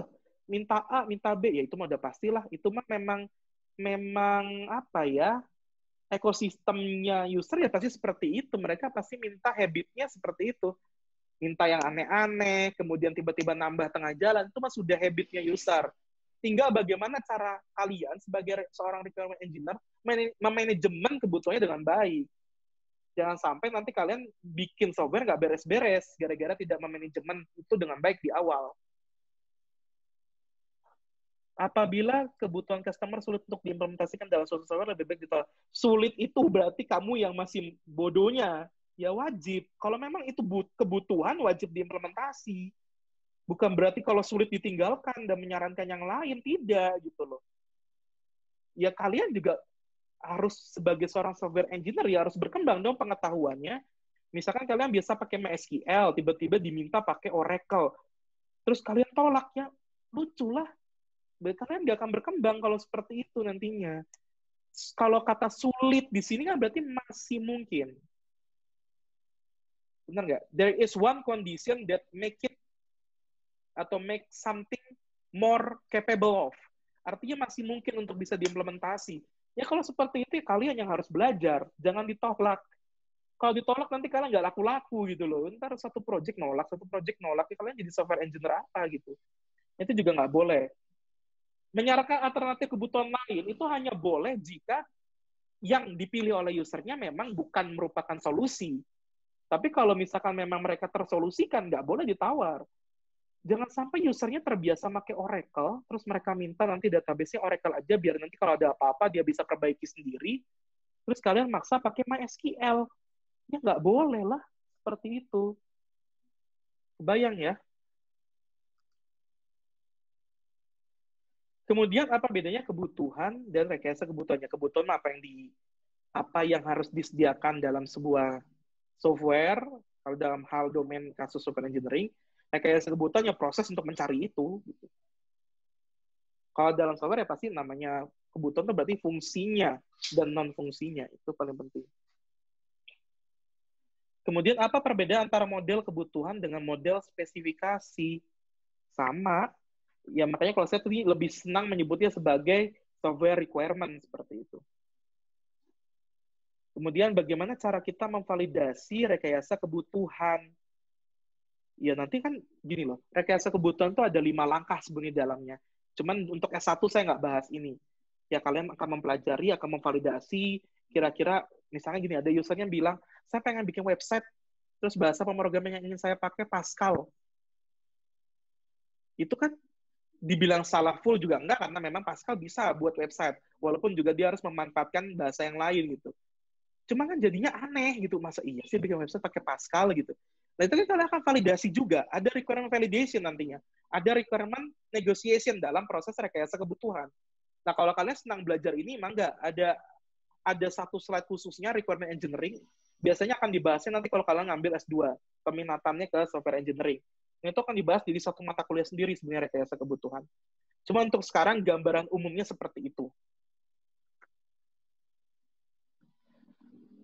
A: minta A, minta B, ya itu mah udah pastilah. Itu mah memang memang apa ya ekosistemnya user ya pasti seperti itu. Mereka pasti minta habitnya seperti itu. Minta yang aneh-aneh, kemudian tiba-tiba nambah tengah jalan, itu mah sudah habitnya user. Tinggal bagaimana cara kalian sebagai seorang requirement engineer memanajemen kebutuhannya dengan baik. Jangan sampai nanti kalian bikin software nggak beres-beres gara-gara tidak memanajemen itu dengan baik di awal. Apabila kebutuhan customer sulit untuk diimplementasikan dalam suatu software, lebih baik ditolak. Sulit itu berarti kamu yang masih bodohnya. Ya wajib. Kalau memang itu kebutuhan, wajib diimplementasi. Bukan berarti kalau sulit ditinggalkan dan menyarankan yang lain. Tidak, gitu loh. Ya kalian juga harus sebagai seorang software engineer ya harus berkembang dong pengetahuannya. Misalkan kalian biasa pakai MySQL, tiba-tiba diminta pakai Oracle. Terus kalian tolaknya, lucu lah kalian nggak akan berkembang kalau seperti itu nantinya. Kalau kata sulit di sini kan berarti masih mungkin. Benar nggak? There is one condition that make it atau make something more capable of. Artinya masih mungkin untuk bisa diimplementasi. Ya kalau seperti itu ya kalian yang harus belajar, jangan ditolak. Kalau ditolak nanti kalian nggak laku-laku gitu loh. Ntar satu project nolak, satu project nolak, ya kalian jadi software engineer apa gitu. Itu juga nggak boleh menyarankan alternatif kebutuhan lain itu hanya boleh jika yang dipilih oleh usernya memang bukan merupakan solusi. Tapi kalau misalkan memang mereka tersolusikan, nggak boleh ditawar. Jangan sampai usernya terbiasa pakai Oracle, terus mereka minta nanti database-nya Oracle aja, biar nanti kalau ada apa-apa dia bisa perbaiki sendiri. Terus kalian maksa pakai MySQL. Ya nggak boleh lah, seperti itu. Bayang ya, Kemudian apa bedanya kebutuhan dan rekayasa kebutuhannya? Kebutuhan apa yang di apa yang harus disediakan dalam sebuah software kalau dalam hal domain kasus software engineering, rekayasa kebutuhannya proses untuk mencari itu. Gitu. Kalau dalam software ya pasti namanya kebutuhan itu berarti fungsinya dan non fungsinya itu paling penting. Kemudian apa perbedaan antara model kebutuhan dengan model spesifikasi? Sama, ya makanya kalau saya tuh lebih senang menyebutnya sebagai software requirement seperti itu. Kemudian bagaimana cara kita memvalidasi rekayasa kebutuhan? Ya nanti kan gini loh, rekayasa kebutuhan itu ada lima langkah sebenarnya dalamnya. Cuman untuk S1 saya nggak bahas ini. Ya kalian akan mempelajari, akan memvalidasi kira-kira misalnya gini ada usernya bilang saya pengen bikin website terus bahasa pemrograman yang ingin saya pakai Pascal. Itu kan dibilang salah full juga enggak karena memang Pascal bisa buat website walaupun juga dia harus memanfaatkan bahasa yang lain gitu. Cuma kan jadinya aneh gitu masa iya sih bikin website pakai Pascal gitu. Nah itu kan kalian akan validasi juga ada requirement validation nantinya ada requirement negotiation dalam proses rekayasa kebutuhan. Nah kalau kalian senang belajar ini emang enggak ada ada satu slide khususnya requirement engineering biasanya akan dibahasnya nanti kalau kalian ngambil S2 peminatannya ke software engineering. Nah, itu akan dibahas jadi satu mata kuliah sendiri sebenarnya rekayasa kebutuhan. Cuma untuk sekarang gambaran umumnya seperti itu.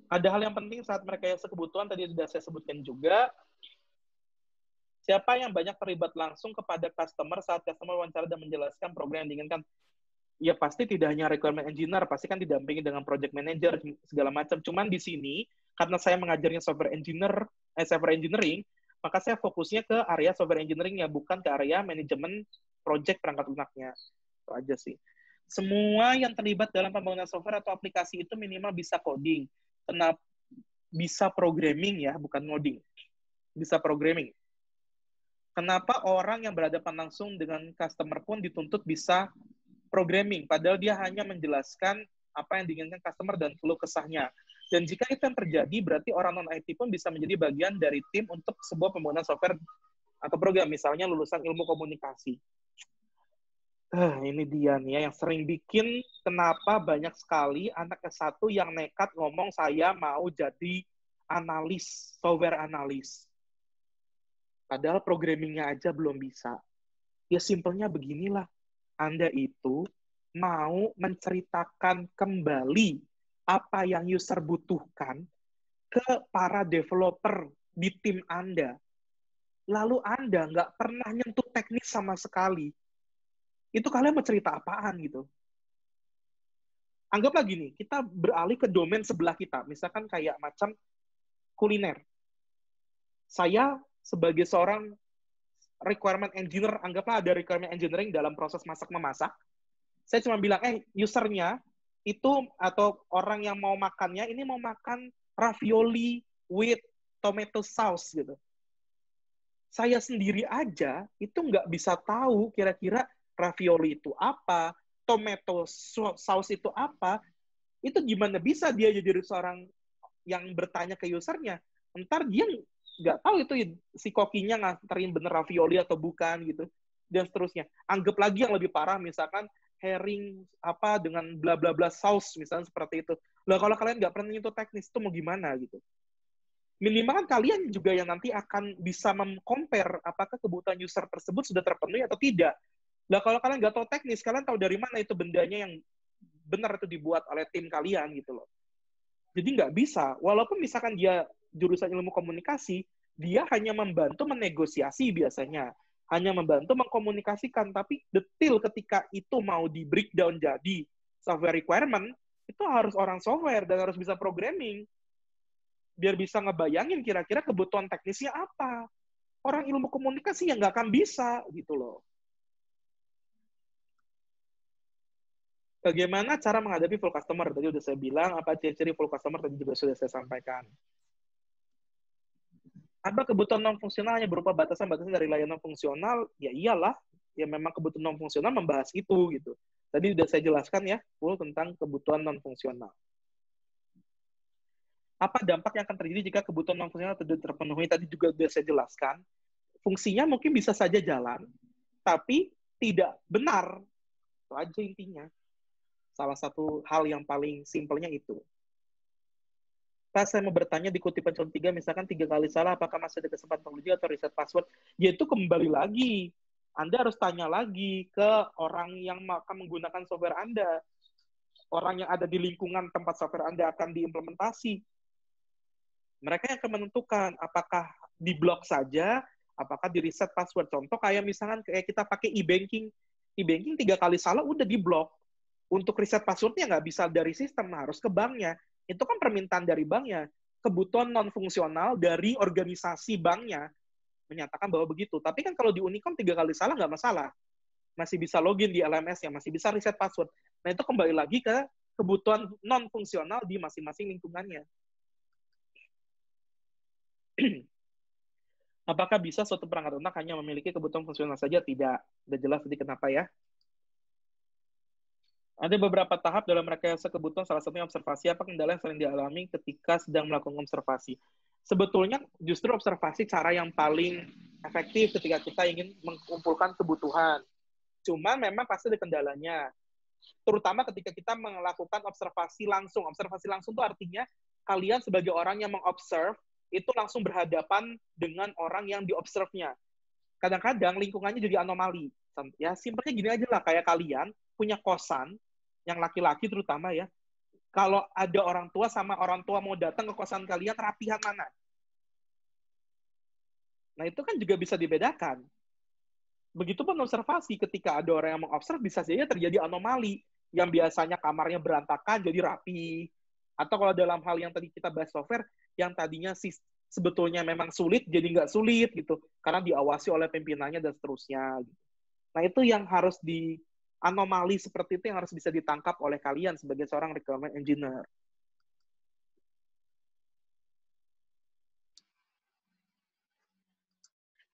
A: Ada hal yang penting saat merekayasa kebutuhan tadi sudah saya sebutkan juga. Siapa yang banyak terlibat langsung kepada customer saat customer wawancara dan menjelaskan program yang diinginkan? Ya pasti tidak hanya requirement engineer, pasti kan didampingi dengan project manager segala macam. Cuman di sini karena saya mengajarnya software engineer, eh, software engineering, maka saya fokusnya ke area software engineering ya, bukan ke area manajemen project perangkat lunaknya. Itu aja sih. Semua yang terlibat dalam pembangunan software atau aplikasi itu minimal bisa coding. Kenapa bisa programming ya, bukan coding. Bisa programming. Kenapa orang yang berhadapan langsung dengan customer pun dituntut bisa programming, padahal dia hanya menjelaskan apa yang diinginkan customer dan keluh kesahnya. Dan jika itu yang terjadi, berarti orang non-IT pun bisa menjadi bagian dari tim untuk sebuah pembangunan software atau program, misalnya lulusan ilmu komunikasi. Uh, ini dia nih ya, yang sering bikin kenapa banyak sekali anak S1 yang nekat ngomong saya mau jadi analis, software analis. Padahal programmingnya aja belum bisa. Ya simpelnya beginilah, Anda itu mau menceritakan kembali apa yang user butuhkan ke para developer di tim Anda. Lalu Anda nggak pernah nyentuh teknis sama sekali. Itu kalian mau cerita apaan gitu? Anggaplah gini, kita beralih ke domain sebelah kita. Misalkan kayak macam kuliner. Saya sebagai seorang requirement engineer, anggaplah ada requirement engineering dalam proses masak-memasak. Saya cuma bilang, eh, usernya itu atau orang yang mau makannya ini mau makan ravioli with tomato sauce gitu. Saya sendiri aja itu nggak bisa tahu kira-kira ravioli itu apa, tomato sauce itu apa, itu gimana bisa dia jadi seorang yang bertanya ke usernya. Ntar dia nggak tahu itu si kokinya nganterin bener ravioli atau bukan gitu dan seterusnya. Anggap lagi yang lebih parah, misalkan herring apa dengan bla bla bla saus misalnya seperti itu. Lah kalau kalian nggak pernah nyentuh teknis itu mau gimana gitu. Minimal kan kalian juga yang nanti akan bisa mengcompare apakah kebutuhan user tersebut sudah terpenuhi atau tidak. Lah kalau kalian nggak tahu teknis, kalian tahu dari mana itu bendanya yang benar itu dibuat oleh tim kalian gitu loh. Jadi nggak bisa. Walaupun misalkan dia jurusan ilmu komunikasi, dia hanya membantu menegosiasi biasanya hanya membantu mengkomunikasikan, tapi detail ketika itu mau di breakdown jadi software requirement, itu harus orang software dan harus bisa programming. Biar bisa ngebayangin kira-kira kebutuhan teknisnya apa. Orang ilmu komunikasi yang nggak akan bisa, gitu loh. Bagaimana cara menghadapi full customer? Tadi udah saya bilang, apa ciri-ciri full customer tadi juga sudah saya sampaikan apa kebutuhan non fungsional berupa batasan-batasan dari layanan fungsional ya iyalah ya memang kebutuhan non fungsional membahas itu gitu tadi sudah saya jelaskan ya full tentang kebutuhan non fungsional apa dampak yang akan terjadi jika kebutuhan non fungsional tidak terpenuhi tadi juga sudah saya jelaskan fungsinya mungkin bisa saja jalan tapi tidak benar itu aja intinya salah satu hal yang paling simpelnya itu pas saya mau bertanya di kutipan contoh tiga, misalkan tiga kali salah, apakah masih ada kesempatan penguji atau reset password? Yaitu kembali lagi. Anda harus tanya lagi ke orang yang akan menggunakan software Anda. Orang yang ada di lingkungan tempat software Anda akan diimplementasi. Mereka yang akan menentukan apakah di blok saja, apakah di reset password. Contoh kayak misalkan kayak kita pakai e-banking. E-banking tiga kali salah udah di blok. Untuk reset passwordnya nggak bisa dari sistem, harus ke banknya itu kan permintaan dari banknya. Kebutuhan non-fungsional dari organisasi banknya menyatakan bahwa begitu. Tapi kan kalau di Unicom tiga kali salah nggak masalah. Masih bisa login di LMS ya, masih bisa reset password. Nah itu kembali lagi ke kebutuhan non-fungsional di masing-masing lingkungannya. [clears throat] Apakah bisa suatu perangkat lunak hanya memiliki kebutuhan fungsional saja? Tidak. Sudah jelas tadi kenapa ya. Ada beberapa tahap dalam rekayasa kebutuhan, salah satunya observasi. Apa kendala yang sering dialami ketika sedang melakukan observasi? Sebetulnya justru observasi cara yang paling efektif ketika kita ingin mengumpulkan kebutuhan. Cuma memang pasti ada kendalanya. Terutama ketika kita melakukan observasi langsung. Observasi langsung itu artinya kalian sebagai orang yang mengobserv, itu langsung berhadapan dengan orang yang diobservnya. Kadang-kadang lingkungannya jadi anomali. Ya, simpelnya gini aja lah. Kayak kalian punya kosan, yang laki-laki terutama ya, kalau ada orang tua sama orang tua mau datang ke kosan kalian, rapihan mana? Nah, itu kan juga bisa dibedakan. Begitupun observasi, ketika ada orang yang mengobserv, bisa saja terjadi anomali. Yang biasanya kamarnya berantakan, jadi rapi. Atau kalau dalam hal yang tadi kita bahas software, yang tadinya sih sebetulnya memang sulit, jadi nggak sulit, gitu. Karena diawasi oleh pimpinannya dan seterusnya. Gitu. Nah, itu yang harus di anomali seperti itu yang harus bisa ditangkap oleh kalian sebagai seorang requirement engineer.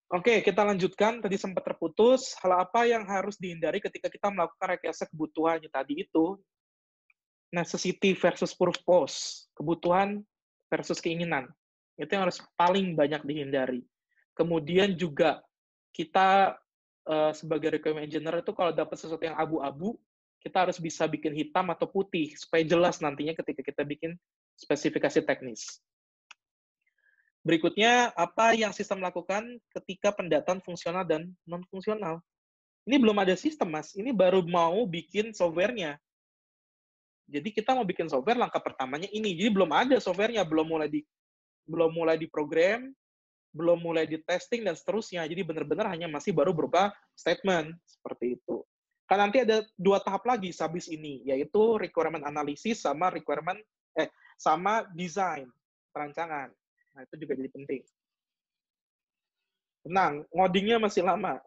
A: Oke, kita lanjutkan. Tadi sempat terputus. Hal apa yang harus dihindari ketika kita melakukan rekayasa kebutuhannya tadi itu? Necessity versus purpose. Kebutuhan versus keinginan. Itu yang harus paling banyak dihindari. Kemudian juga kita Eh, sebagai requirement engineer itu kalau dapat sesuatu yang abu-abu, kita harus bisa bikin hitam atau putih supaya jelas nantinya ketika kita bikin spesifikasi teknis. Berikutnya, apa yang sistem lakukan ketika pendataan fungsional dan non-fungsional? Ini belum ada sistem, Mas. Ini baru mau bikin softwarenya. Jadi kita mau bikin software, langkah pertamanya ini. Jadi belum ada softwarenya, belum mulai di belum mulai diprogram, belum mulai di testing dan seterusnya. Jadi benar-benar hanya masih baru berupa statement seperti itu. Kan nanti ada dua tahap lagi habis ini, yaitu requirement analysis sama requirement eh sama design perancangan. Nah, itu juga jadi penting. Tenang, ngodingnya masih lama.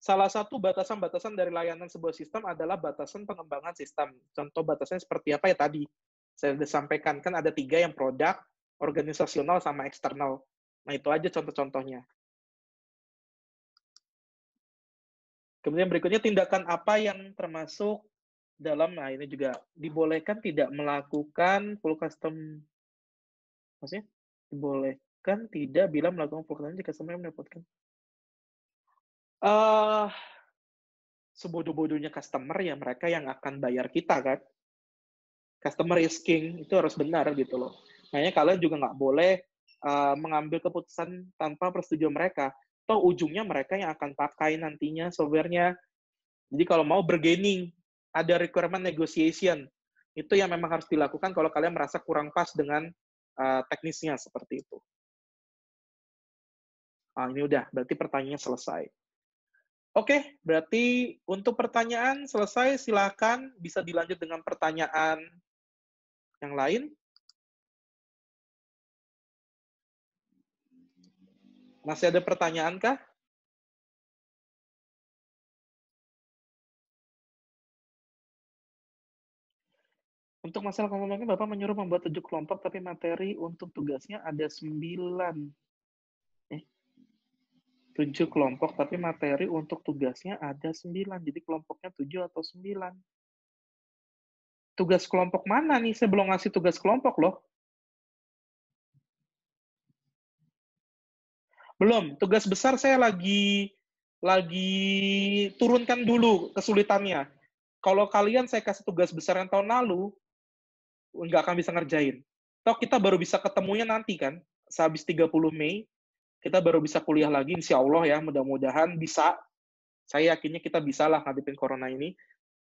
A: Salah satu batasan-batasan dari layanan sebuah sistem adalah batasan pengembangan sistem. Contoh batasannya seperti apa ya tadi? Saya sudah sampaikan, kan ada tiga yang produk, organisasional, sama eksternal. Nah, itu aja
B: contoh-contohnya. Kemudian berikutnya tindakan
A: apa yang termasuk dalam nah ini juga dibolehkan tidak melakukan full custom maksudnya dibolehkan tidak bila melakukan
B: full custom jika semuanya mendapatkan uh, eh,
A: sebodoh-bodohnya customer ya mereka yang akan bayar kita kan customer is king itu harus benar gitu loh makanya kalian juga nggak boleh uh, mengambil keputusan tanpa persetujuan mereka. atau ujungnya mereka yang akan pakai nantinya softwarenya. Jadi kalau mau bargaining, ada requirement negotiation. Itu yang memang harus dilakukan kalau kalian merasa kurang pas dengan uh, teknisnya seperti itu. Ah, ini udah, berarti pertanyaannya selesai. Oke, berarti untuk pertanyaan selesai, silakan bisa dilanjut dengan pertanyaan
B: yang lain. Masih ada pertanyaan kah? Untuk masalah kelompoknya, Bapak
A: menyuruh membuat tujuh kelompok, tapi materi untuk tugasnya ada sembilan. Eh, tujuh kelompok, tapi materi untuk tugasnya ada sembilan. Jadi kelompoknya tujuh atau sembilan. Tugas kelompok mana nih? Saya belum ngasih
B: tugas kelompok loh.
A: Belum, tugas besar saya lagi lagi turunkan dulu kesulitannya. Kalau kalian saya kasih tugas besar yang tahun lalu, nggak akan bisa ngerjain. Toh kita baru bisa ketemunya nanti kan, sehabis 30 Mei, kita baru bisa kuliah lagi, insya Allah ya, mudah-mudahan bisa. Saya yakinnya kita bisa lah ngadepin corona ini.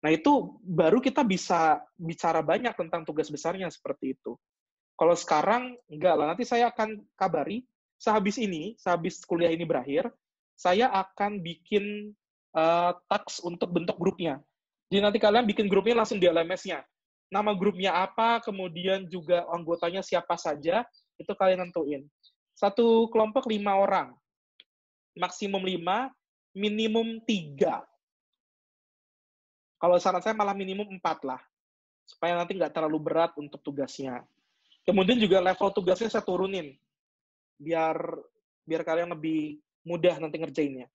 A: Nah itu baru kita bisa bicara banyak tentang tugas besarnya seperti itu. Kalau sekarang, enggak lah. Nanti saya akan kabari sehabis ini, sehabis kuliah ini berakhir, saya akan bikin uh, eh, tax untuk bentuk grupnya. Jadi nanti kalian bikin grupnya langsung di LMS-nya. Nama grupnya apa, kemudian juga anggotanya siapa saja, itu kalian tentuin. Satu kelompok lima orang. Maksimum lima, minimum tiga. Kalau saran saya malah minimum empat lah. Supaya nanti nggak terlalu berat untuk tugasnya. Kemudian juga level tugasnya saya turunin biar biar kalian lebih mudah nanti ngerjainnya.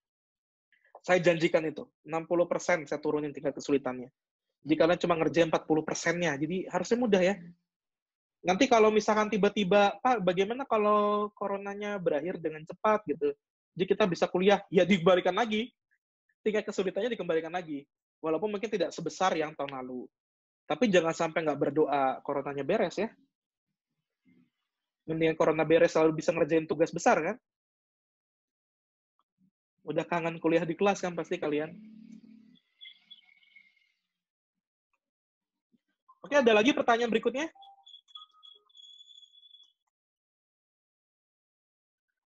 A: Saya janjikan itu, 60% saya turunin tingkat kesulitannya. Jadi kalian cuma ngerjain 40 persennya, jadi harusnya mudah ya. Nanti kalau misalkan tiba-tiba, Pak, bagaimana kalau coronanya berakhir dengan cepat gitu? Jadi kita bisa kuliah, ya dikembalikan lagi. Tingkat kesulitannya dikembalikan lagi. Walaupun mungkin tidak sebesar yang tahun lalu. Tapi jangan sampai nggak berdoa coronanya beres ya mendingan corona beres selalu bisa ngerjain tugas besar kan udah kangen kuliah di kelas kan pasti kalian
B: oke ada lagi pertanyaan berikutnya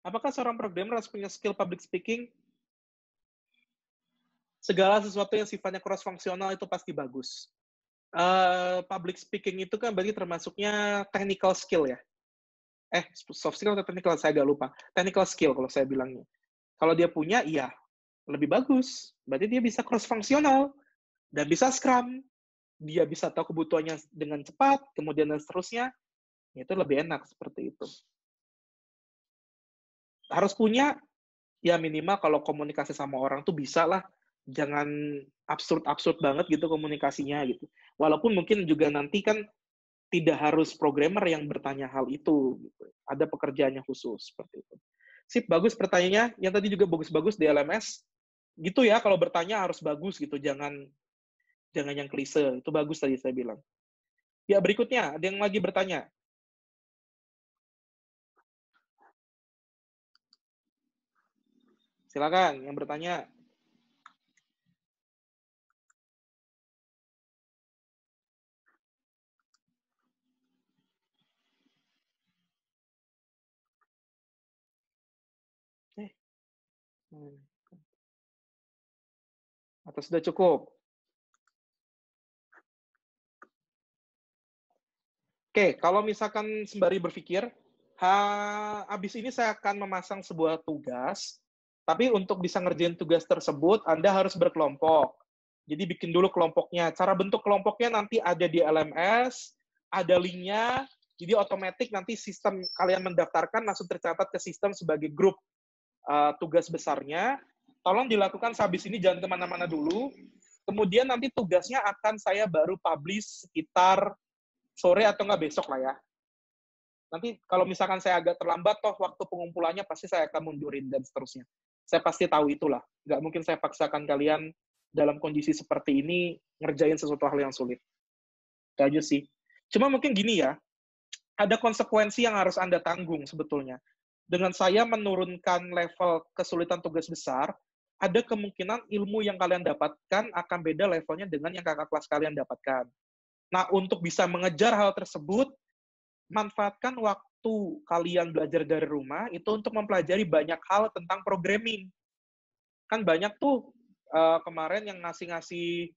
B: apakah seorang
A: programmer harus punya skill public speaking segala sesuatu yang sifatnya cross fungsional itu pasti bagus uh, public speaking itu kan berarti termasuknya technical skill ya eh soft skill atau technical saya agak lupa technical skill kalau saya bilangnya kalau dia punya iya lebih bagus berarti dia bisa cross fungsional dan bisa scrum dia bisa tahu kebutuhannya dengan cepat kemudian dan seterusnya itu lebih enak seperti itu harus punya ya minimal kalau komunikasi sama orang tuh bisa lah jangan absurd absurd banget gitu komunikasinya gitu walaupun mungkin juga nanti kan tidak harus programmer yang bertanya hal itu. Gitu. Ada pekerjaannya khusus seperti itu. Sip, bagus pertanyaannya. Yang tadi juga bagus-bagus di LMS. Gitu ya, kalau bertanya harus bagus gitu, jangan jangan yang klise. Itu bagus tadi saya bilang. Ya, berikutnya ada yang lagi
B: bertanya. Silakan yang bertanya. Atau sudah cukup?
A: Oke, kalau misalkan sembari berpikir, ha, habis ini saya akan memasang sebuah tugas, tapi untuk bisa ngerjain tugas tersebut, Anda harus berkelompok. Jadi bikin dulu kelompoknya. Cara bentuk kelompoknya nanti ada di LMS, ada linknya, jadi otomatis nanti sistem kalian mendaftarkan langsung tercatat ke sistem sebagai grup uh, tugas besarnya. Tolong dilakukan sehabis ini jangan kemana-mana dulu. Kemudian nanti tugasnya akan saya baru publish sekitar sore atau enggak besok lah ya. Nanti kalau misalkan saya agak terlambat, toh waktu pengumpulannya pasti saya akan mundurin dan seterusnya. Saya pasti tahu itulah. Nggak mungkin saya paksakan kalian dalam kondisi seperti ini ngerjain sesuatu hal yang sulit. Itu aja sih. Cuma mungkin gini ya, ada konsekuensi yang harus Anda tanggung sebetulnya dengan saya menurunkan level kesulitan tugas besar, ada kemungkinan ilmu yang kalian dapatkan akan beda levelnya dengan yang kakak kelas kalian dapatkan. Nah, untuk bisa mengejar hal tersebut, manfaatkan waktu kalian belajar dari rumah itu untuk mempelajari banyak hal tentang programming. Kan banyak tuh eh, kemarin yang ngasih-ngasih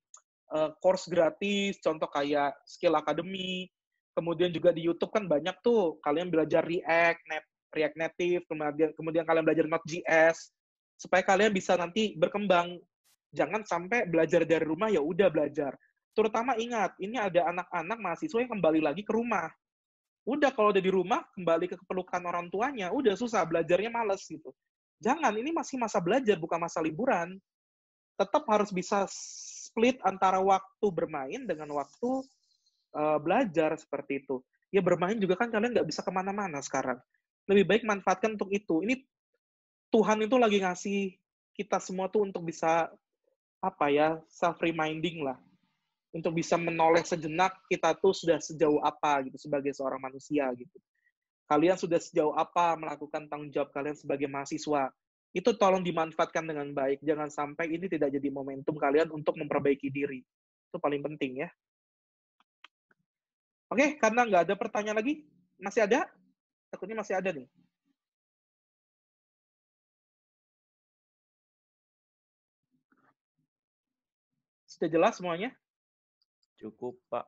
A: eh, course gratis, contoh kayak Skill Academy, kemudian juga di YouTube kan banyak tuh kalian belajar React, Net, React Native, kemudian, kemudian kalian belajar Node.js, supaya kalian bisa nanti berkembang. Jangan sampai belajar dari rumah ya udah belajar. Terutama ingat, ini ada anak-anak mahasiswa yang kembali lagi ke rumah. Udah kalau udah di rumah, kembali ke kepelukan orang tuanya, udah susah, belajarnya males gitu. Jangan, ini masih masa belajar, bukan masa liburan. Tetap harus bisa split antara waktu bermain dengan waktu uh, belajar seperti itu. Ya bermain juga kan kalian nggak bisa kemana-mana sekarang lebih baik manfaatkan untuk itu ini Tuhan itu lagi ngasih kita semua tuh untuk bisa apa ya self reminding lah untuk bisa menoleh sejenak kita tuh sudah sejauh apa gitu sebagai seorang manusia gitu kalian sudah sejauh apa melakukan tanggung jawab kalian sebagai mahasiswa itu tolong dimanfaatkan dengan baik jangan sampai ini tidak jadi momentum kalian untuk memperbaiki diri itu paling penting ya oke karena nggak ada
B: pertanyaan lagi masih ada takutnya masih ada nih.
A: Sudah jelas semuanya? Cukup, Pak.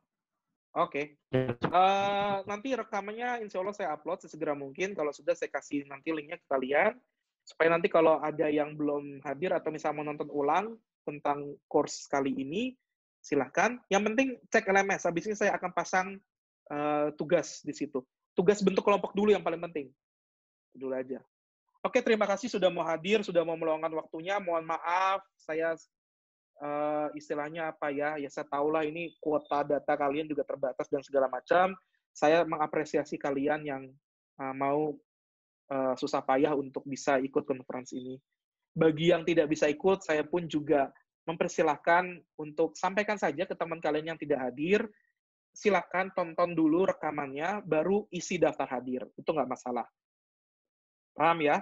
A: Oke. Okay. Uh, eh, nanti rekamannya insya Allah saya upload sesegera mungkin. Kalau sudah saya kasih nanti linknya ke kalian. Supaya nanti kalau ada yang belum hadir atau misalnya mau nonton ulang tentang course kali ini, silahkan. Yang penting cek LMS. Habis ini saya akan pasang uh, tugas di situ tugas bentuk kelompok dulu yang paling penting. Dulu aja. Oke, terima kasih sudah mau hadir, sudah mau meluangkan waktunya. Mohon maaf, saya uh, istilahnya apa ya, ya saya tahulah ini kuota data kalian juga terbatas dan segala macam. Saya mengapresiasi kalian yang uh, mau uh, susah payah untuk bisa ikut konferensi ini. Bagi yang tidak bisa ikut, saya pun juga mempersilahkan untuk sampaikan saja ke teman kalian yang tidak hadir, silakan tonton dulu rekamannya, baru isi daftar hadir. Itu nggak masalah. Paham ya?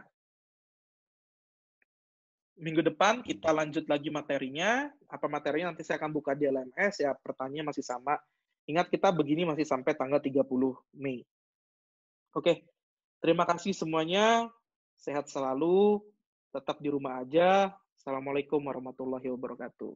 A: Minggu depan kita lanjut lagi materinya. Apa materinya nanti saya akan buka di LMS ya. Pertanyaannya masih sama. Ingat kita begini masih sampai tanggal 30 Mei. Oke. Terima kasih semuanya. Sehat selalu. Tetap di rumah aja. Assalamualaikum warahmatullahi wabarakatuh.